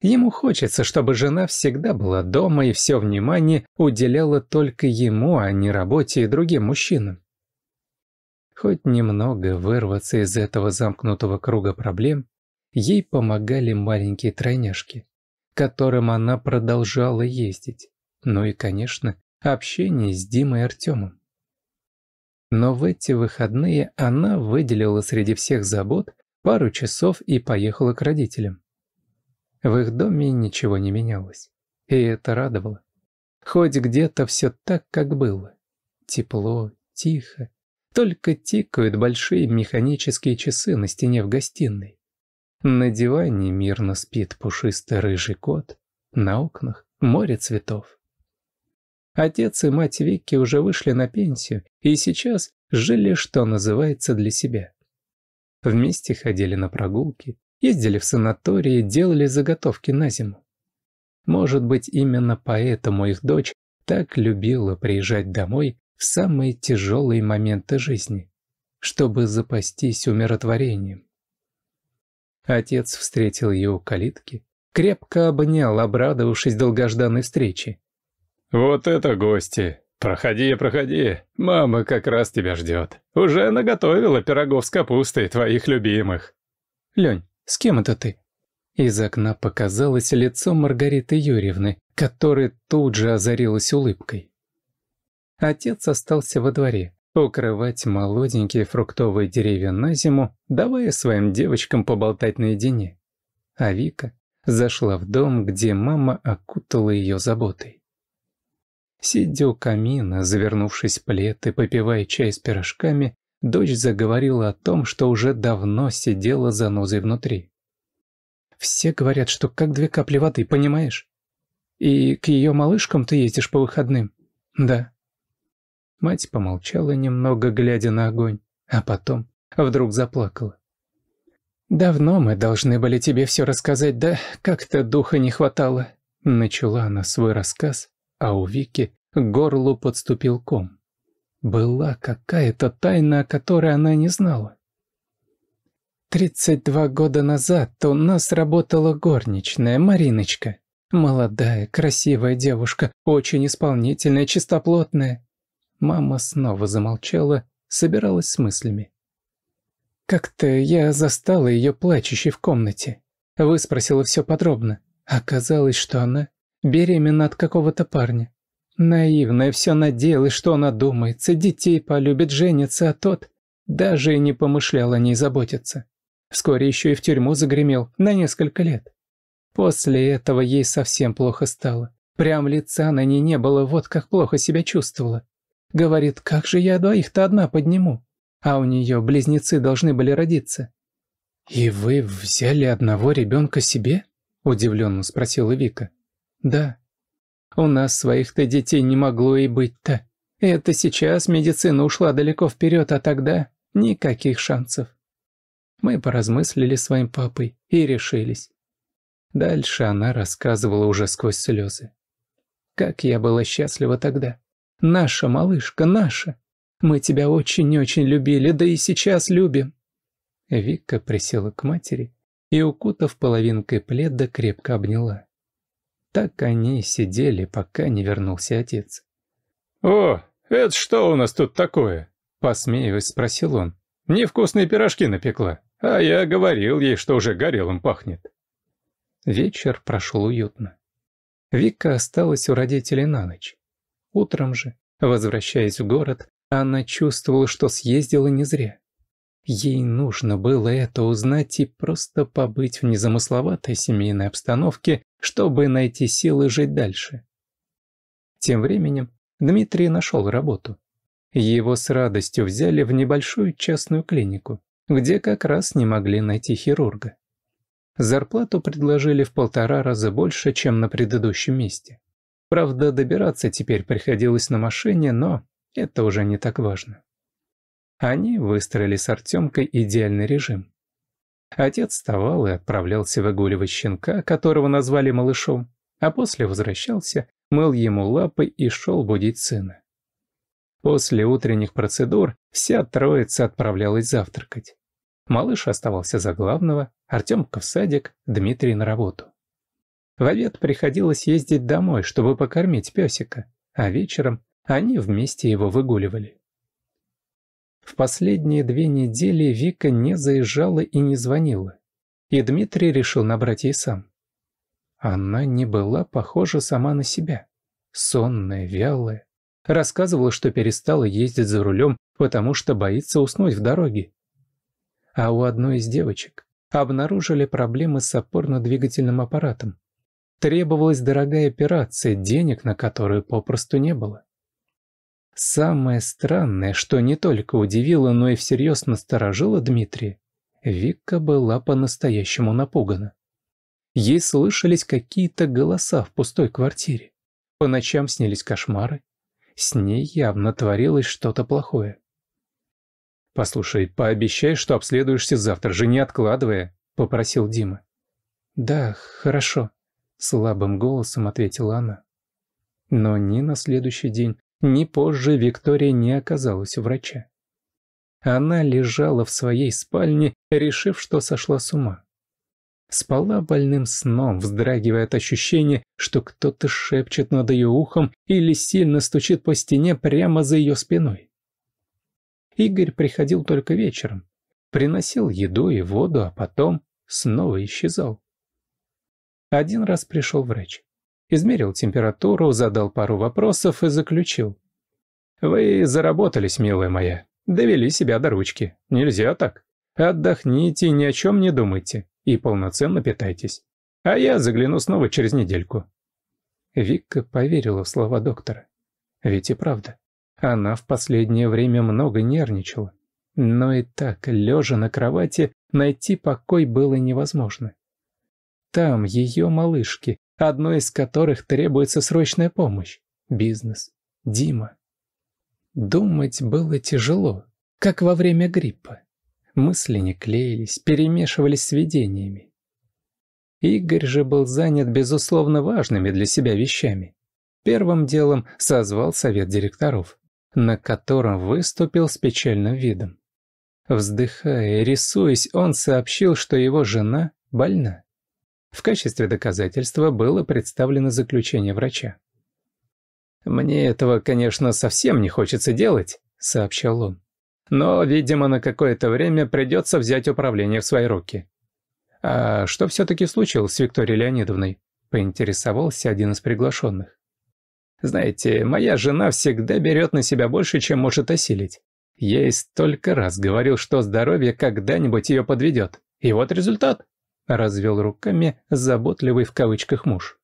Ему хочется, чтобы жена всегда была дома и все внимание уделяла только ему, а не работе и другим мужчинам. Хоть немного вырваться из этого замкнутого круга проблем, ей помогали маленькие тройняшки, которым она продолжала ездить. Ну и, конечно, общение с Димой и Артемом. Но в эти выходные она выделила среди всех забот пару часов и поехала к родителям. В их доме ничего не менялось. И это радовало. Хоть где-то все так, как было. Тепло, тихо. Только тикают большие механические часы на стене в гостиной. На диване мирно спит пушистый рыжий кот. На окнах море цветов. Отец и мать Вики уже вышли на пенсию и сейчас жили, что называется, для себя. Вместе ходили на прогулки, ездили в санатории, делали заготовки на зиму. Может быть, именно поэтому их дочь так любила приезжать домой в самые тяжелые моменты жизни, чтобы запастись умиротворением. Отец встретил ее у калитки, крепко обнял, обрадовавшись долгожданной встрече. «Вот это гости! Проходи, проходи! Мама как раз тебя ждет. Уже наготовила пирогов с капустой, твоих любимых!» «Лень, с кем это ты?» Из окна показалось лицо Маргариты Юрьевны, которая тут же озарилась улыбкой. Отец остался во дворе, укрывать молоденькие фруктовые деревья на зиму, давая своим девочкам поболтать наедине. А Вика зашла в дом, где мама окутала ее заботой. Сидя у камина, завернувшись в плед и попивая чай с пирожками, дочь заговорила о том, что уже давно сидела за занозой внутри. «Все говорят, что как две капли воды, понимаешь? И к ее малышкам ты ездишь по выходным?» «Да». Мать помолчала немного, глядя на огонь, а потом вдруг заплакала. «Давно мы должны были тебе все рассказать, да как-то духа не хватало», — начала она свой рассказ, а у Вики к горлу подступил ком. Была какая-то тайна, о которой она не знала. 32 года назад у нас работала горничная Мариночка. Молодая, красивая девушка, очень исполнительная, чистоплотная. Мама снова замолчала, собиралась с мыслями. Как-то я застала ее плачущей в комнате. Выспросила все подробно. Оказалось, что она беременна от какого-то парня. Наивная все надеялась, что она думается, детей полюбит, женится, а тот даже и не помышлял о ней заботиться. Вскоре еще и в тюрьму загремел, на несколько лет. После этого ей совсем плохо стало. Прям лица на ней не было, вот как плохо себя чувствовала. Говорит, как же я двоих-то одна подниму? А у нее близнецы должны были родиться. «И вы взяли одного ребенка себе?» – удивленно спросила Вика. «Да, у нас своих-то детей не могло и быть-то. Это сейчас медицина ушла далеко вперед, а тогда никаких шансов. Мы поразмыслили с своим папой и решились. Дальше она рассказывала уже сквозь слезы. Как я была счастлива тогда. Наша малышка, наша. Мы тебя очень-очень любили, да и сейчас любим. Вика присела к матери и, укутав половинкой пледа, крепко обняла. Так они и сидели, пока не вернулся отец. «О, это что у нас тут такое?» – посмеиваясь, спросил он. «Невкусные пирожки напекла, а я говорил ей, что уже горелым пахнет». Вечер прошел уютно. Вика осталась у родителей на ночь. Утром же, возвращаясь в город, она чувствовала, что съездила не зря. Ей нужно было это узнать и просто побыть в незамысловатой семейной обстановке, чтобы найти силы жить дальше. Тем временем Дмитрий нашел работу. Его с радостью взяли в небольшую частную клинику, где как раз не могли найти хирурга. Зарплату предложили в полтора раза больше, чем на предыдущем месте. Правда, добираться теперь приходилось на машине, но это уже не так важно. Они выстроили с Артемкой идеальный режим. Отец вставал и отправлялся выгуливать щенка, которого назвали малышом, а после возвращался, мыл ему лапы и шел будить сына. После утренних процедур вся троица отправлялась завтракать. Малыш оставался за главного, Артемка в садик, Дмитрий на работу. В обед приходилось ездить домой, чтобы покормить песика, а вечером они вместе его выгуливали последние две недели Вика не заезжала и не звонила. И Дмитрий решил набрать ей сам. Она не была похожа сама на себя. Сонная, вялая. Рассказывала, что перестала ездить за рулем, потому что боится уснуть в дороге. А у одной из девочек обнаружили проблемы с опорно-двигательным аппаратом. Требовалась дорогая операция, денег на которую попросту не было. Самое странное, что не только удивило, но и всерьез насторожило Дмитрия, Вика была по-настоящему напугана. Ей слышались какие-то голоса в пустой квартире. По ночам снились кошмары. С ней явно творилось что-то плохое. «Послушай, пообещай, что обследуешься завтра же, не откладывая», — попросил Дима. «Да, хорошо», — слабым голосом ответила она. Но ни на следующий день, ни позже Виктория не оказалась у врача. Она лежала в своей спальне, решив, что сошла с ума. Спала больным сном, вздрагивая от ощущения, что кто-то шепчет над ее ухом или сильно стучит по стене прямо за ее спиной. Игорь приходил только вечером, приносил еду и воду, а потом снова исчезал. Один раз пришел врач измерил температуру, задал пару вопросов и заключил. «Вы заработались, милая моя. Довели себя до ручки. Нельзя так. Отдохните, ни о чем не думайте и полноценно питайтесь. А я загляну снова через недельку». Вика поверила в слова доктора. Ведь и правда, она в последнее время много нервничала. Но и так, лежа на кровати, найти покой было невозможно. Там ее малышки, одной из которых требуется срочная помощь. Бизнес. Дима. Думать было тяжело, как во время гриппа. Мысли не клеились, перемешивались с видениями. Игорь же был занят, безусловно, важными для себя вещами. Первым делом созвал совет директоров, на котором выступил с печальным видом. Вздыхая и рисуясь, он сообщил, что его жена больна. В качестве доказательства было представлено заключение врача. «Мне этого, конечно, совсем не хочется делать», — сообщал он. «Но, видимо, на какое-то время придется взять управление в свои руки». «А что все-таки случилось с Викторией Леонидовной?» — поинтересовался один из приглашенных. «Знаете, моя жена всегда берет на себя больше, чем может осилить. Я ей столько раз говорил, что здоровье когда-нибудь ее подведет. И вот результат» развел руками заботливый в кавычках муж.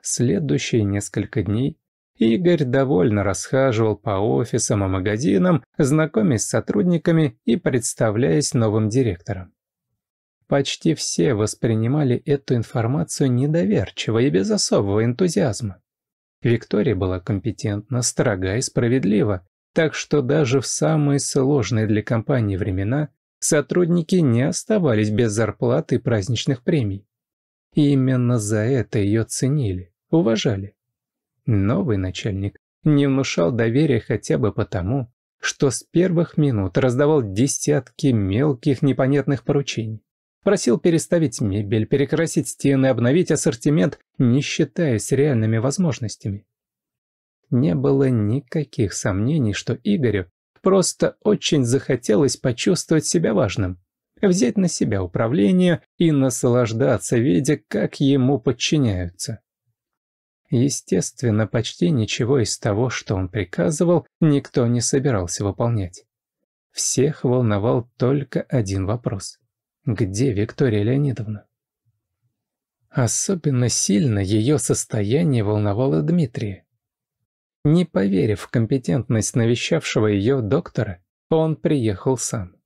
Следующие несколько дней Игорь довольно расхаживал по офисам и магазинам, знакомясь с сотрудниками и представляясь новым директором. Почти все воспринимали эту информацию недоверчиво и без особого энтузиазма. Виктория была компетентна, строга и справедлива, так что даже в самые сложные для компании времена сотрудники не оставались без зарплаты и праздничных премий. И именно за это ее ценили, уважали. Новый начальник не внушал доверия хотя бы потому, что с первых минут раздавал десятки мелких непонятных поручений. Просил переставить мебель, перекрасить стены, обновить ассортимент, не считаясь реальными возможностями. Не было никаких сомнений, что Игорю Просто очень захотелось почувствовать себя важным, взять на себя управление и наслаждаться, видя, как ему подчиняются. Естественно, почти ничего из того, что он приказывал, никто не собирался выполнять. Всех волновал только один вопрос. Где Виктория Леонидовна? Особенно сильно ее состояние волновало Дмитрия. Не поверив в компетентность навещавшего ее доктора, он приехал сам.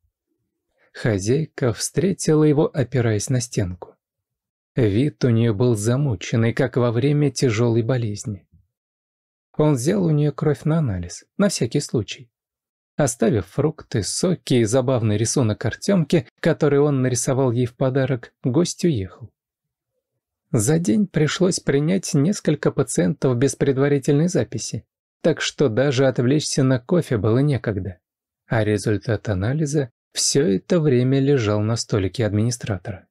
Хозяйка встретила его, опираясь на стенку. Вид у нее был замученный, как во время тяжелой болезни. Он взял у нее кровь на анализ, на всякий случай. Оставив фрукты, соки и забавный рисунок Артемки, который он нарисовал ей в подарок, гость уехал. За день пришлось принять несколько пациентов без предварительной записи, так что даже отвлечься на кофе было некогда. А результат анализа все это время лежал на столике администратора.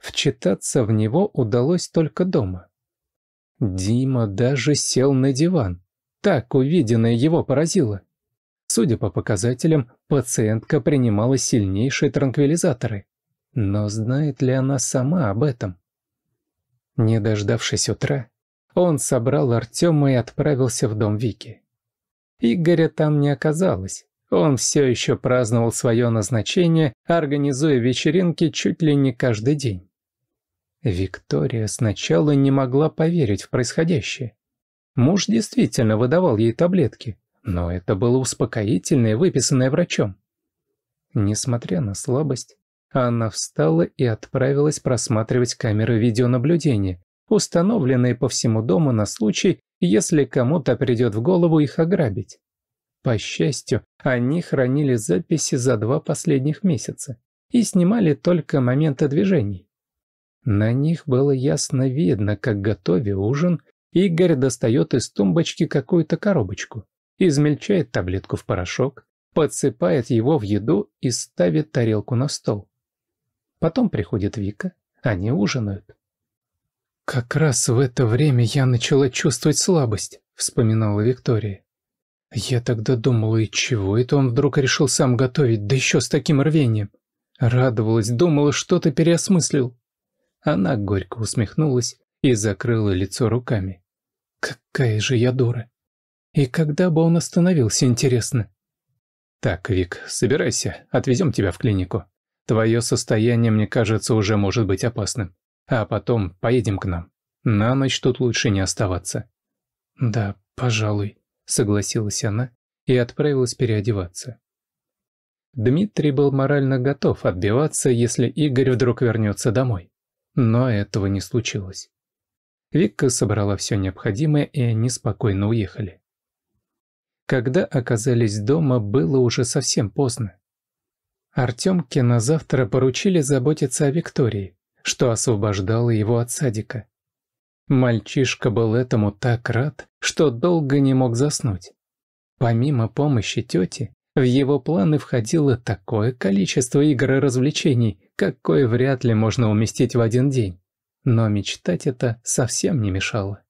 Вчитаться в него удалось только дома. Дима даже сел на диван. Так увиденное его поразило. Судя по показателям, пациентка принимала сильнейшие транквилизаторы. Но знает ли она сама об этом? Не дождавшись утра, он собрал Артема и отправился в дом Вики. Игоря там не оказалось. Он все еще праздновал свое назначение, организуя вечеринки чуть ли не каждый день. Виктория сначала не могла поверить в происходящее. Муж действительно выдавал ей таблетки, но это было успокоительное, выписанное врачом. Несмотря на слабость, Анна встала и отправилась просматривать камеры видеонаблюдения, установленные по всему дому на случай, если кому-то придет в голову их ограбить. По счастью, они хранили записи за два последних месяца и снимали только моменты движений. На них было ясно видно, как, готовя ужин, Игорь достает из тумбочки какую-то коробочку, измельчает таблетку в порошок, подсыпает его в еду и ставит тарелку на стол. Потом приходит Вика, они ужинают. «Как раз в это время я начала чувствовать слабость», — вспоминала Виктория. «Я тогда думала, и чего это он вдруг решил сам готовить, да еще с таким рвением?» Радовалась, думала, что-то переосмыслил. Она горько усмехнулась и закрыла лицо руками. «Какая же я дура! И когда бы он остановился, интересно?» «Так, Вик, собирайся, отвезем тебя в клинику», Твое состояние, мне кажется, уже может быть опасным. А потом поедем к нам. На ночь тут лучше не оставаться». «Да, пожалуй», — согласилась она и отправилась переодеваться. Дмитрий был морально готов отбиваться, если Игорь вдруг вернется домой. Но этого не случилось. Вика собрала все необходимое, и они спокойно уехали. Когда оказались дома, было уже совсем поздно. Артемке на завтра поручили заботиться о Виктории, что освобождало его от садика. Мальчишка был этому так рад, что долго не мог заснуть. Помимо помощи тети, в его планы входило такое количество игр и развлечений, какое вряд ли можно уместить в один день. Но мечтать это совсем не мешало.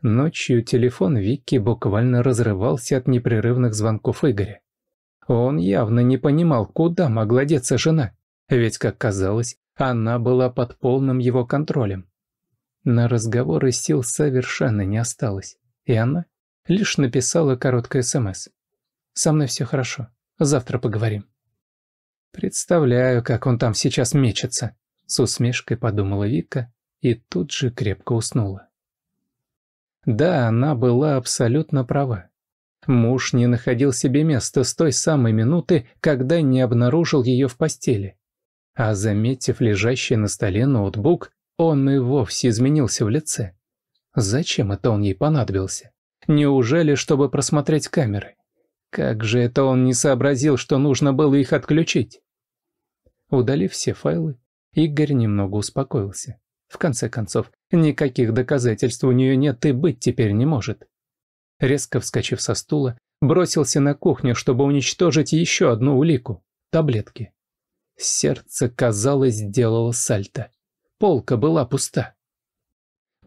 Ночью телефон Вики буквально разрывался от непрерывных звонков Игоря. Он явно не понимал, куда могла деться жена, ведь, как казалось, она была под полным его контролем. На разговоры сил совершенно не осталось, и она лишь написала короткое СМС. «Со мной все хорошо, завтра поговорим». «Представляю, как он там сейчас мечется», – с усмешкой подумала Вика и тут же крепко уснула. Да, она была абсолютно права. Муж не находил себе места с той самой минуты, когда не обнаружил ее в постели. А заметив лежащий на столе ноутбук, он и вовсе изменился в лице. Зачем это он ей понадобился? Неужели, чтобы просмотреть камеры? Как же это он не сообразил, что нужно было их отключить? Удалив все файлы, Игорь немного успокоился. В конце концов, никаких доказательств у нее нет и быть теперь не может резко вскочив со стула, бросился на кухню, чтобы уничтожить еще одну улику – таблетки. Сердце, казалось, делало сальто. Полка была пуста.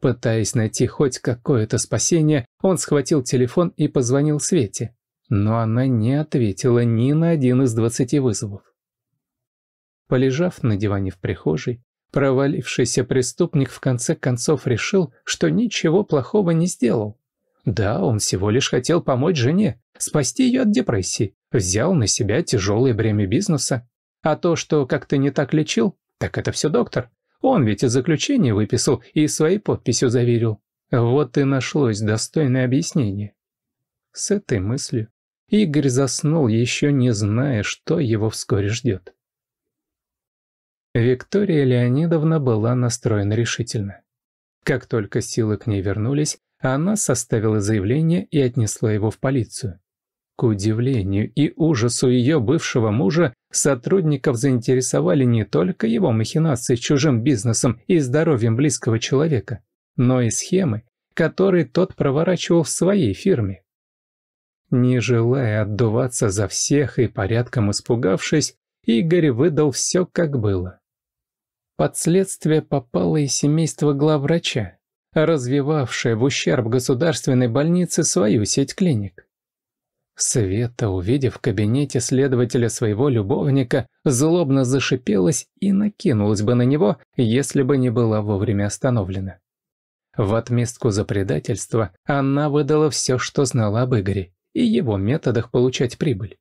Пытаясь найти хоть какое-то спасение, он схватил телефон и позвонил Свете, но она не ответила ни на один из двадцати вызовов. Полежав на диване в прихожей, провалившийся преступник в конце концов решил, что ничего плохого не сделал. Да, он всего лишь хотел помочь жене, спасти ее от депрессии, взял на себя тяжелое бремя бизнеса. А то, что как-то не так лечил, так это все доктор. Он ведь и заключение выписал и своей подписью заверил. Вот и нашлось достойное объяснение. С этой мыслью Игорь заснул, еще не зная, что его вскоре ждет. Виктория Леонидовна была настроена решительно. Как только силы к ней вернулись, она составила заявление и отнесла его в полицию. К удивлению и ужасу ее бывшего мужа, сотрудников заинтересовали не только его махинации чужим бизнесом и здоровьем близкого человека, но и схемы, которые тот проворачивал в своей фирме. Не желая отдуваться за всех и порядком испугавшись, Игорь выдал все, как было. Под следствие попало и семейство главврача, развивавшая в ущерб государственной больнице свою сеть клиник. Света, увидев в кабинете следователя своего любовника, злобно зашипелась и накинулась бы на него, если бы не была вовремя остановлена. В отместку за предательство она выдала все, что знала об Игоре и его методах получать прибыль.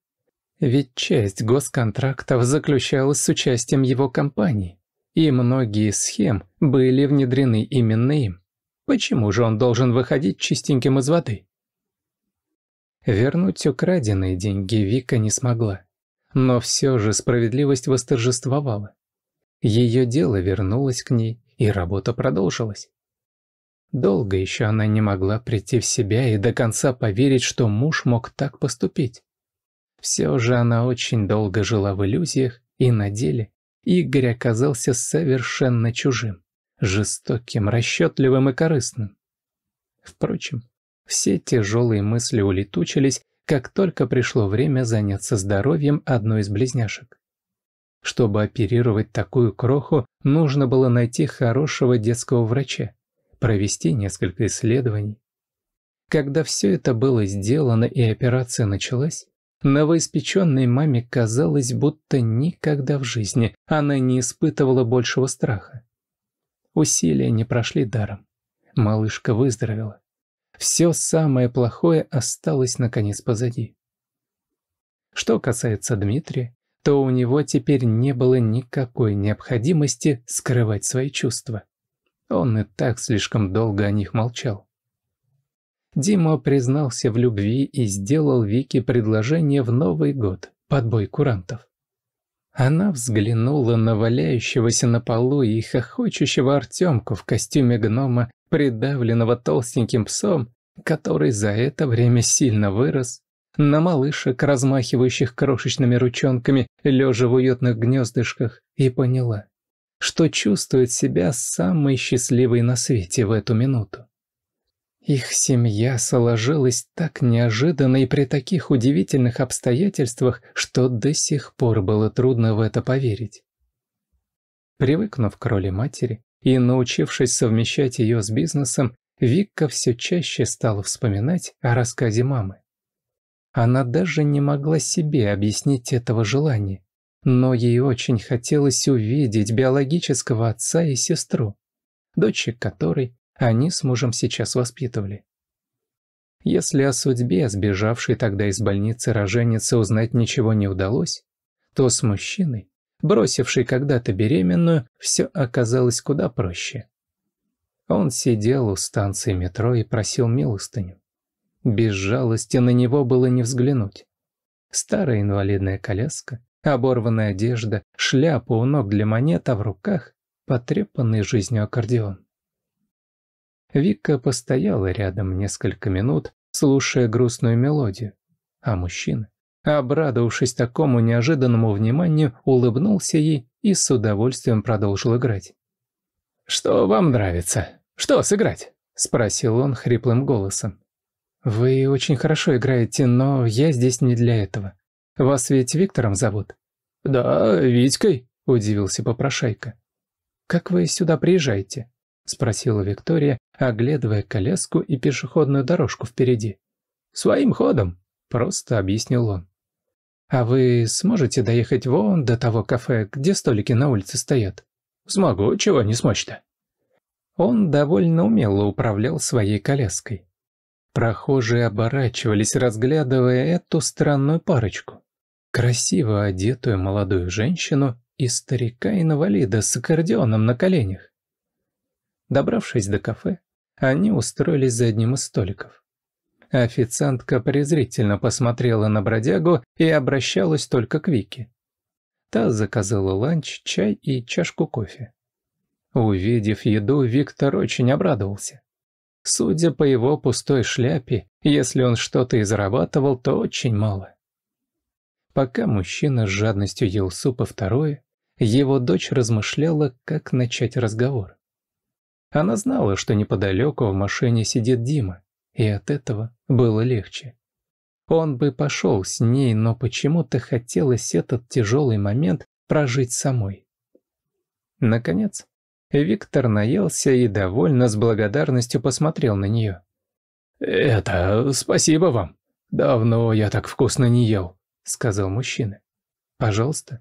Ведь часть госконтрактов заключалась с участием его компании, и многие схем были внедрены именно им. Почему же он должен выходить чистеньким из воды? Вернуть украденные деньги Вика не смогла. Но все же справедливость восторжествовала. Ее дело вернулось к ней, и работа продолжилась. Долго еще она не могла прийти в себя и до конца поверить, что муж мог так поступить. Все же она очень долго жила в иллюзиях, и на деле Игорь оказался совершенно чужим жестоким, расчетливым и корыстным. Впрочем, все тяжелые мысли улетучились, как только пришло время заняться здоровьем одной из близняшек. Чтобы оперировать такую кроху, нужно было найти хорошего детского врача, провести несколько исследований. Когда все это было сделано и операция началась, новоиспеченной маме казалось, будто никогда в жизни она не испытывала большего страха. Усилия не прошли даром. Малышка выздоровела. Все самое плохое осталось наконец позади. Что касается Дмитрия, то у него теперь не было никакой необходимости скрывать свои чувства. Он и так слишком долго о них молчал. Дима признался в любви и сделал Вике предложение в Новый год под бой курантов. Она взглянула на валяющегося на полу и хохочущего Артемку в костюме гнома, придавленного толстеньким псом, который за это время сильно вырос, на малышек, размахивающих крошечными ручонками, лежа в уютных гнездышках, и поняла, что чувствует себя самой счастливой на свете в эту минуту. Их семья сложилась так неожиданно и при таких удивительных обстоятельствах, что до сих пор было трудно в это поверить. Привыкнув к роли матери и научившись совмещать ее с бизнесом, Вика все чаще стала вспоминать о рассказе мамы. Она даже не могла себе объяснить этого желания, но ей очень хотелось увидеть биологического отца и сестру, дочек которой они с мужем сейчас воспитывали. Если о судьбе сбежавшей тогда из больницы роженицы узнать ничего не удалось, то с мужчиной, бросившей когда-то беременную, все оказалось куда проще. Он сидел у станции метро и просил милостыню. Без жалости на него было не взглянуть. Старая инвалидная коляска, оборванная одежда, шляпа у ног для монета в руках потрепанный жизнью аккордеон. Вика постояла рядом несколько минут, слушая грустную мелодию. А мужчина, обрадовавшись такому неожиданному вниманию, улыбнулся ей и с удовольствием продолжил играть. «Что вам нравится? Что сыграть?» – спросил он хриплым голосом. «Вы очень хорошо играете, но я здесь не для этого. Вас ведь Виктором зовут?» «Да, Витькой», – удивился попрошайка. «Как вы сюда приезжаете?» – спросила Виктория, оглядывая коляску и пешеходную дорожку впереди. «Своим ходом», – просто объяснил он. «А вы сможете доехать вон до того кафе, где столики на улице стоят?» «Смогу, чего не смочь-то». Он довольно умело управлял своей коляской. Прохожие оборачивались, разглядывая эту странную парочку. Красиво одетую молодую женщину и старика-инвалида с аккордеоном на коленях. Добравшись до кафе, они устроились за одним из столиков. Официантка презрительно посмотрела на бродягу и обращалась только к Вике. Та заказала ланч, чай и чашку кофе. Увидев еду, Виктор очень обрадовался. Судя по его пустой шляпе, если он что-то и зарабатывал, то очень мало. Пока мужчина с жадностью ел супа второе, его дочь размышляла, как начать разговор. Она знала, что неподалеку в машине сидит Дима, и от этого было легче. Он бы пошел с ней, но почему-то хотелось этот тяжелый момент прожить самой. Наконец, Виктор наелся и довольно с благодарностью посмотрел на нее. «Это спасибо вам. Давно я так вкусно не ел», — сказал мужчина. «Пожалуйста.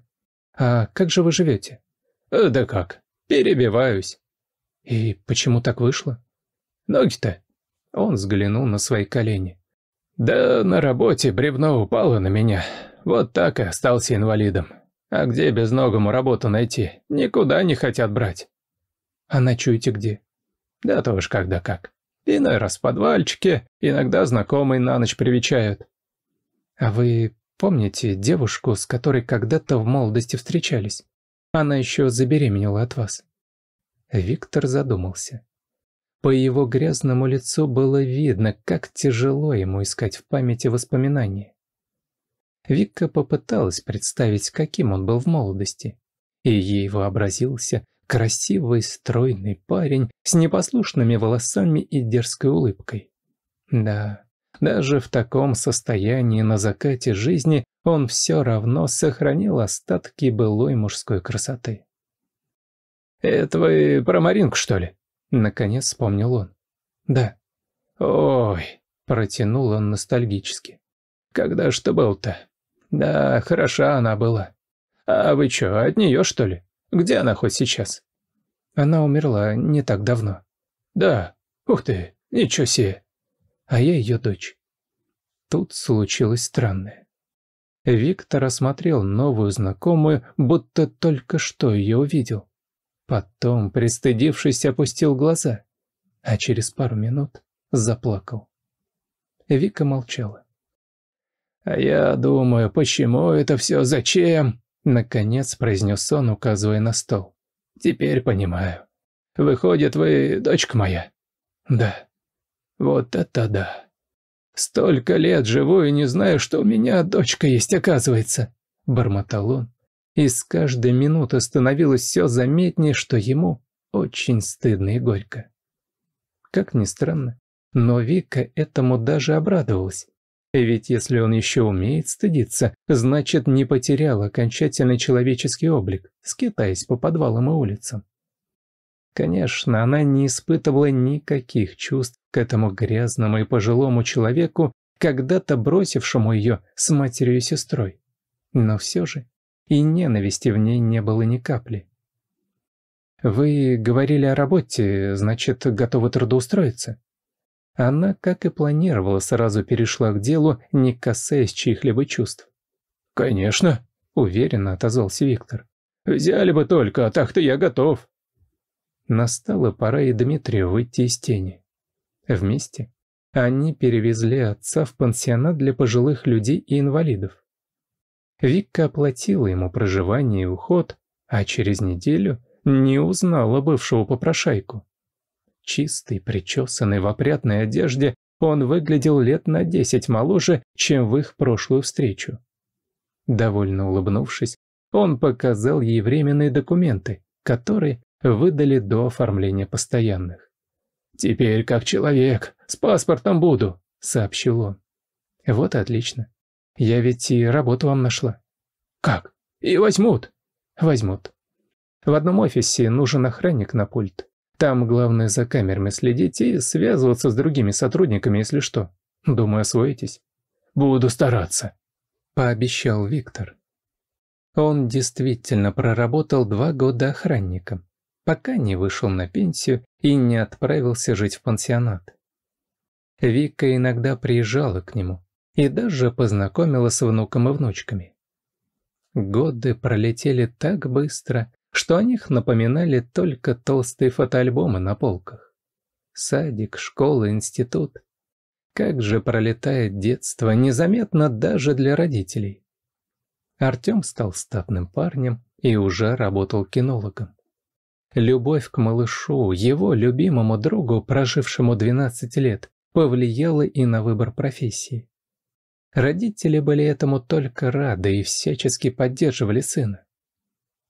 А как же вы живете?» «Э, «Да как, перебиваюсь. «И почему так вышло?» «Ноги-то». Он взглянул на свои колени. «Да на работе бревно упало на меня. Вот так и остался инвалидом. А где без ногому работу найти? Никуда не хотят брать». «А ночуете где?» «Да тоже когда как. Иной раз в подвальчике, иногда знакомые на ночь привечают». «А вы помните девушку, с которой когда-то в молодости встречались? Она еще забеременела от вас». Виктор задумался. По его грязному лицу было видно, как тяжело ему искать в памяти воспоминания. Вика попыталась представить, каким он был в молодости, и ей вообразился красивый стройный парень с непослушными волосами и дерзкой улыбкой. Да, даже в таком состоянии на закате жизни он все равно сохранил остатки былой мужской красоты. «Это вы про Маринку, что ли?» Наконец вспомнил он. «Да». «Ой», — протянул он ностальгически. «Когда ж ты был-то?» «Да, хороша она была. А вы чё, от нее что ли? Где она хоть сейчас?» «Она умерла не так давно». «Да, ух ты, ничего себе!» «А я ее дочь». Тут случилось странное. Виктор осмотрел новую знакомую, будто только что ее увидел. Потом, пристыдившись, опустил глаза, а через пару минут заплакал. Вика молчала. «А я думаю, почему это все, зачем?» Наконец произнес он, указывая на стол. «Теперь понимаю. Выходит, вы дочка моя?» «Да». «Вот это да! Столько лет живу и не знаю, что у меня дочка есть, оказывается!» Бормотал он, и с каждой минуты становилось все заметнее, что ему очень стыдно и горько. Как ни странно, но Вика этому даже обрадовалась. Ведь если он еще умеет стыдиться, значит не потерял окончательно человеческий облик, скитаясь по подвалам и улицам. Конечно, она не испытывала никаких чувств к этому грязному и пожилому человеку, когда-то бросившему ее с матерью и сестрой. Но все же и ненависти в ней не было ни капли. «Вы говорили о работе, значит, готовы трудоустроиться?» Она, как и планировала, сразу перешла к делу, не касаясь чьих-либо чувств. «Конечно», — уверенно отозвался Виктор. «Взяли бы только, а так-то я готов». Настала пора и Дмитрию выйти из тени. Вместе они перевезли отца в пансионат для пожилых людей и инвалидов. Викка оплатила ему проживание и уход, а через неделю не узнала бывшего попрошайку. Чистый, причесанный в опрятной одежде, он выглядел лет на десять моложе, чем в их прошлую встречу. Довольно улыбнувшись, он показал ей временные документы, которые выдали до оформления постоянных. «Теперь как человек, с паспортом буду», — сообщил он. «Вот отлично. Я ведь и работу вам нашла. Как? И возьмут? Возьмут. В одном офисе нужен охранник на пульт. Там главное за камерами следить и связываться с другими сотрудниками, если что. Думаю, освоитесь. Буду стараться. Пообещал Виктор. Он действительно проработал два года охранником, пока не вышел на пенсию и не отправился жить в пансионат. Вика иногда приезжала к нему, и даже познакомила с внуком и внучками. Годы пролетели так быстро, что о них напоминали только толстые фотоальбомы на полках. Садик, школа, институт. Как же пролетает детство, незаметно даже для родителей. Артем стал статным парнем и уже работал кинологом. Любовь к малышу, его любимому другу, прожившему 12 лет, повлияла и на выбор профессии. Родители были этому только рады и всячески поддерживали сына.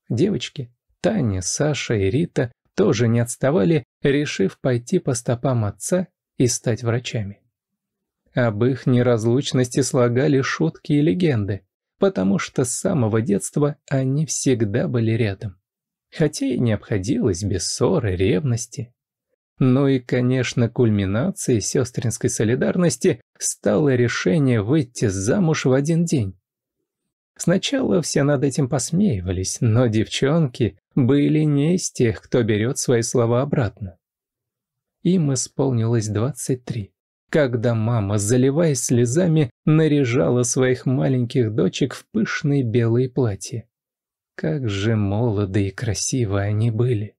Девочки, Таня, Саша и Рита тоже не отставали, решив пойти по стопам отца и стать врачами. Об их неразлучности слагали шутки и легенды, потому что с самого детства они всегда были рядом. Хотя и не обходилось без ссоры, ревности ну и, конечно, кульминацией сестринской солидарности стало решение выйти замуж в один день. Сначала все над этим посмеивались, но девчонки были не из тех, кто берет свои слова обратно. Им исполнилось 23, когда мама, заливаясь слезами, наряжала своих маленьких дочек в пышные белые платья. Как же молоды и красивы они были.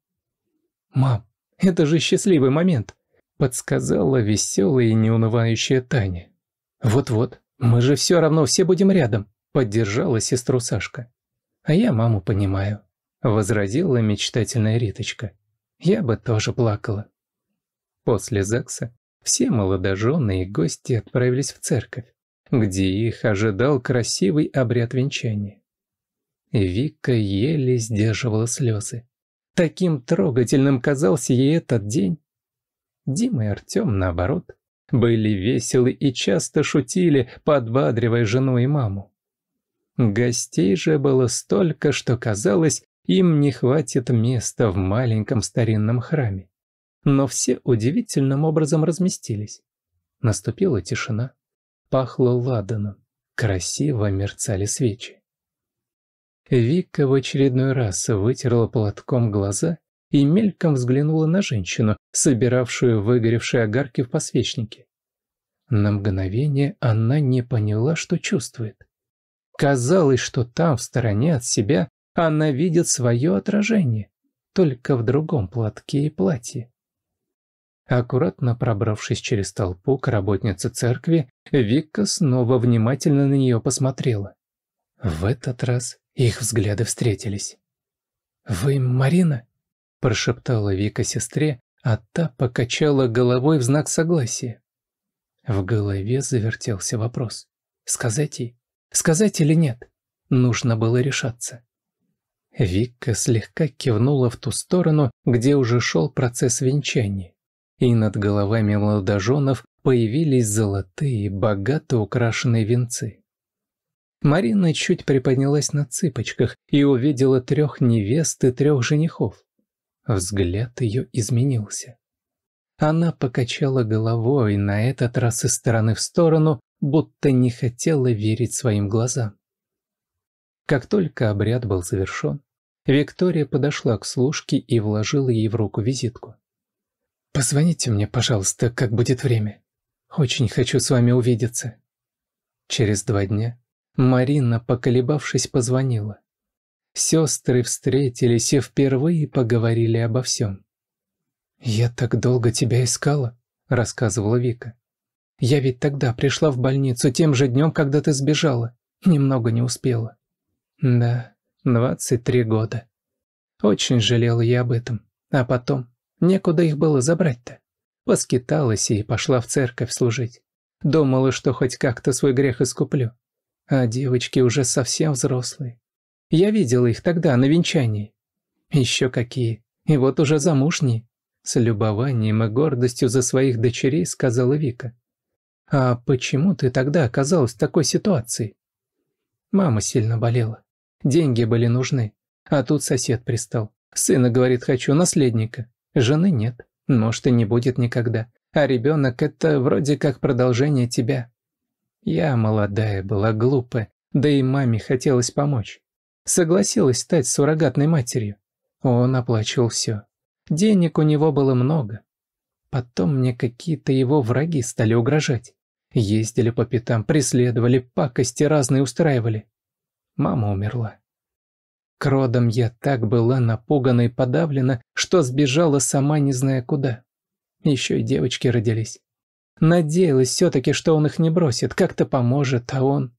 «Мам, это же счастливый момент», — подсказала веселая и неунывающая Таня. «Вот-вот, мы же все равно все будем рядом», — поддержала сестру Сашка. «А я маму понимаю», — возразила мечтательная Риточка. «Я бы тоже плакала». После ЗАГСа все молодожены и гости отправились в церковь, где их ожидал красивый обряд венчания. Вика еле сдерживала слезы. Таким трогательным казался ей этот день. Дима и Артем, наоборот, были веселы и часто шутили, подбадривая жену и маму. Гостей же было столько, что казалось, им не хватит места в маленьком старинном храме. Но все удивительным образом разместились. Наступила тишина. Пахло ладаном. Красиво мерцали свечи. Вика в очередной раз вытерла платком глаза и мельком взглянула на женщину, собиравшую выгоревшие огарки в посвечнике. На мгновение она не поняла, что чувствует. Казалось, что там, в стороне от себя, она видит свое отражение, только в другом платке и платье. Аккуратно пробравшись через толпу к работнице церкви, Вика снова внимательно на нее посмотрела. В этот раз их взгляды встретились. «Вы Марина?» – прошептала Вика сестре, а та покачала головой в знак согласия. В голове завертелся вопрос. «Сказать ей? Сказать или нет?» Нужно было решаться. Вика слегка кивнула в ту сторону, где уже шел процесс венчания, и над головами молодоженов появились золотые, богато украшенные венцы. Марина чуть приподнялась на цыпочках и увидела трех невест и трех женихов. Взгляд ее изменился. Она покачала головой, на этот раз из стороны в сторону, будто не хотела верить своим глазам. Как только обряд был завершен, Виктория подошла к служке и вложила ей в руку визитку. «Позвоните мне, пожалуйста, как будет время. Очень хочу с вами увидеться». Через два дня Марина, поколебавшись, позвонила. Сестры встретились и впервые поговорили обо всем. «Я так долго тебя искала», — рассказывала Вика. «Я ведь тогда пришла в больницу тем же днем, когда ты сбежала. Немного не успела». «Да, 23 года. Очень жалела я об этом. А потом, некуда их было забрать-то. Поскиталась и пошла в церковь служить. Думала, что хоть как-то свой грех искуплю. А девочки уже совсем взрослые. Я видел их тогда на венчании. Еще какие. И вот уже замужние. С любованием и гордостью за своих дочерей сказала Вика. «А почему ты тогда оказалась в такой ситуации?» Мама сильно болела. Деньги были нужны. А тут сосед пристал. Сына, говорит, хочу наследника. Жены нет. Может, и не будет никогда. А ребенок – это вроде как продолжение тебя. Я молодая была, глупая, да и маме хотелось помочь. Согласилась стать суррогатной матерью. Он оплачивал все. Денег у него было много. Потом мне какие-то его враги стали угрожать. Ездили по пятам, преследовали, пакости разные устраивали. Мама умерла. К родам я так была напугана и подавлена, что сбежала сама не зная куда. Еще и девочки родились. Надеялась все-таки, что он их не бросит, как-то поможет, а он...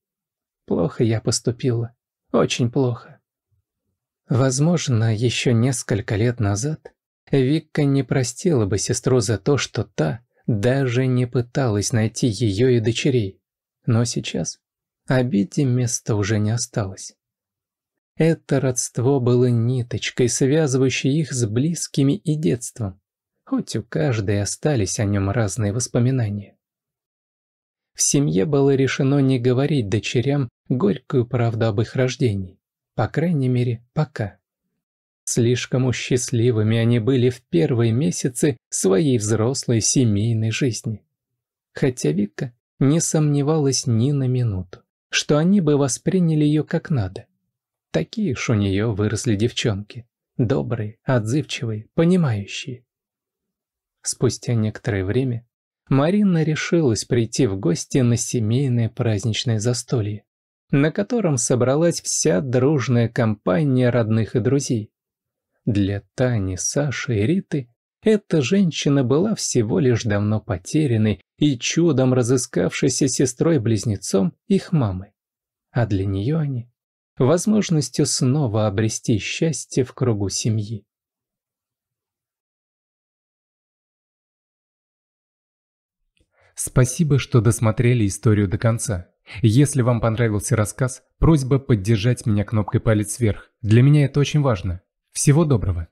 Плохо я поступила. Очень плохо. Возможно, еще несколько лет назад Вика не простила бы сестру за то, что та даже не пыталась найти ее и дочерей. Но сейчас обиде места уже не осталось. Это родство было ниточкой, связывающей их с близкими и детством хоть у каждой остались о нем разные воспоминания. В семье было решено не говорить дочерям горькую правду об их рождении, по крайней мере, пока. Слишком уж счастливыми они были в первые месяцы своей взрослой семейной жизни. Хотя Вика не сомневалась ни на минуту, что они бы восприняли ее как надо. Такие ж у нее выросли девчонки. Добрые, отзывчивые, понимающие. Спустя некоторое время Марина решилась прийти в гости на семейное праздничное застолье, на котором собралась вся дружная компания родных и друзей. Для Тани, Саши и Риты эта женщина была всего лишь давно потерянной и чудом разыскавшейся сестрой-близнецом их мамы. А для нее они – возможностью снова обрести счастье в кругу семьи. Спасибо, что досмотрели историю до конца. Если вам понравился рассказ, просьба поддержать меня кнопкой палец вверх. Для меня это очень важно. Всего доброго.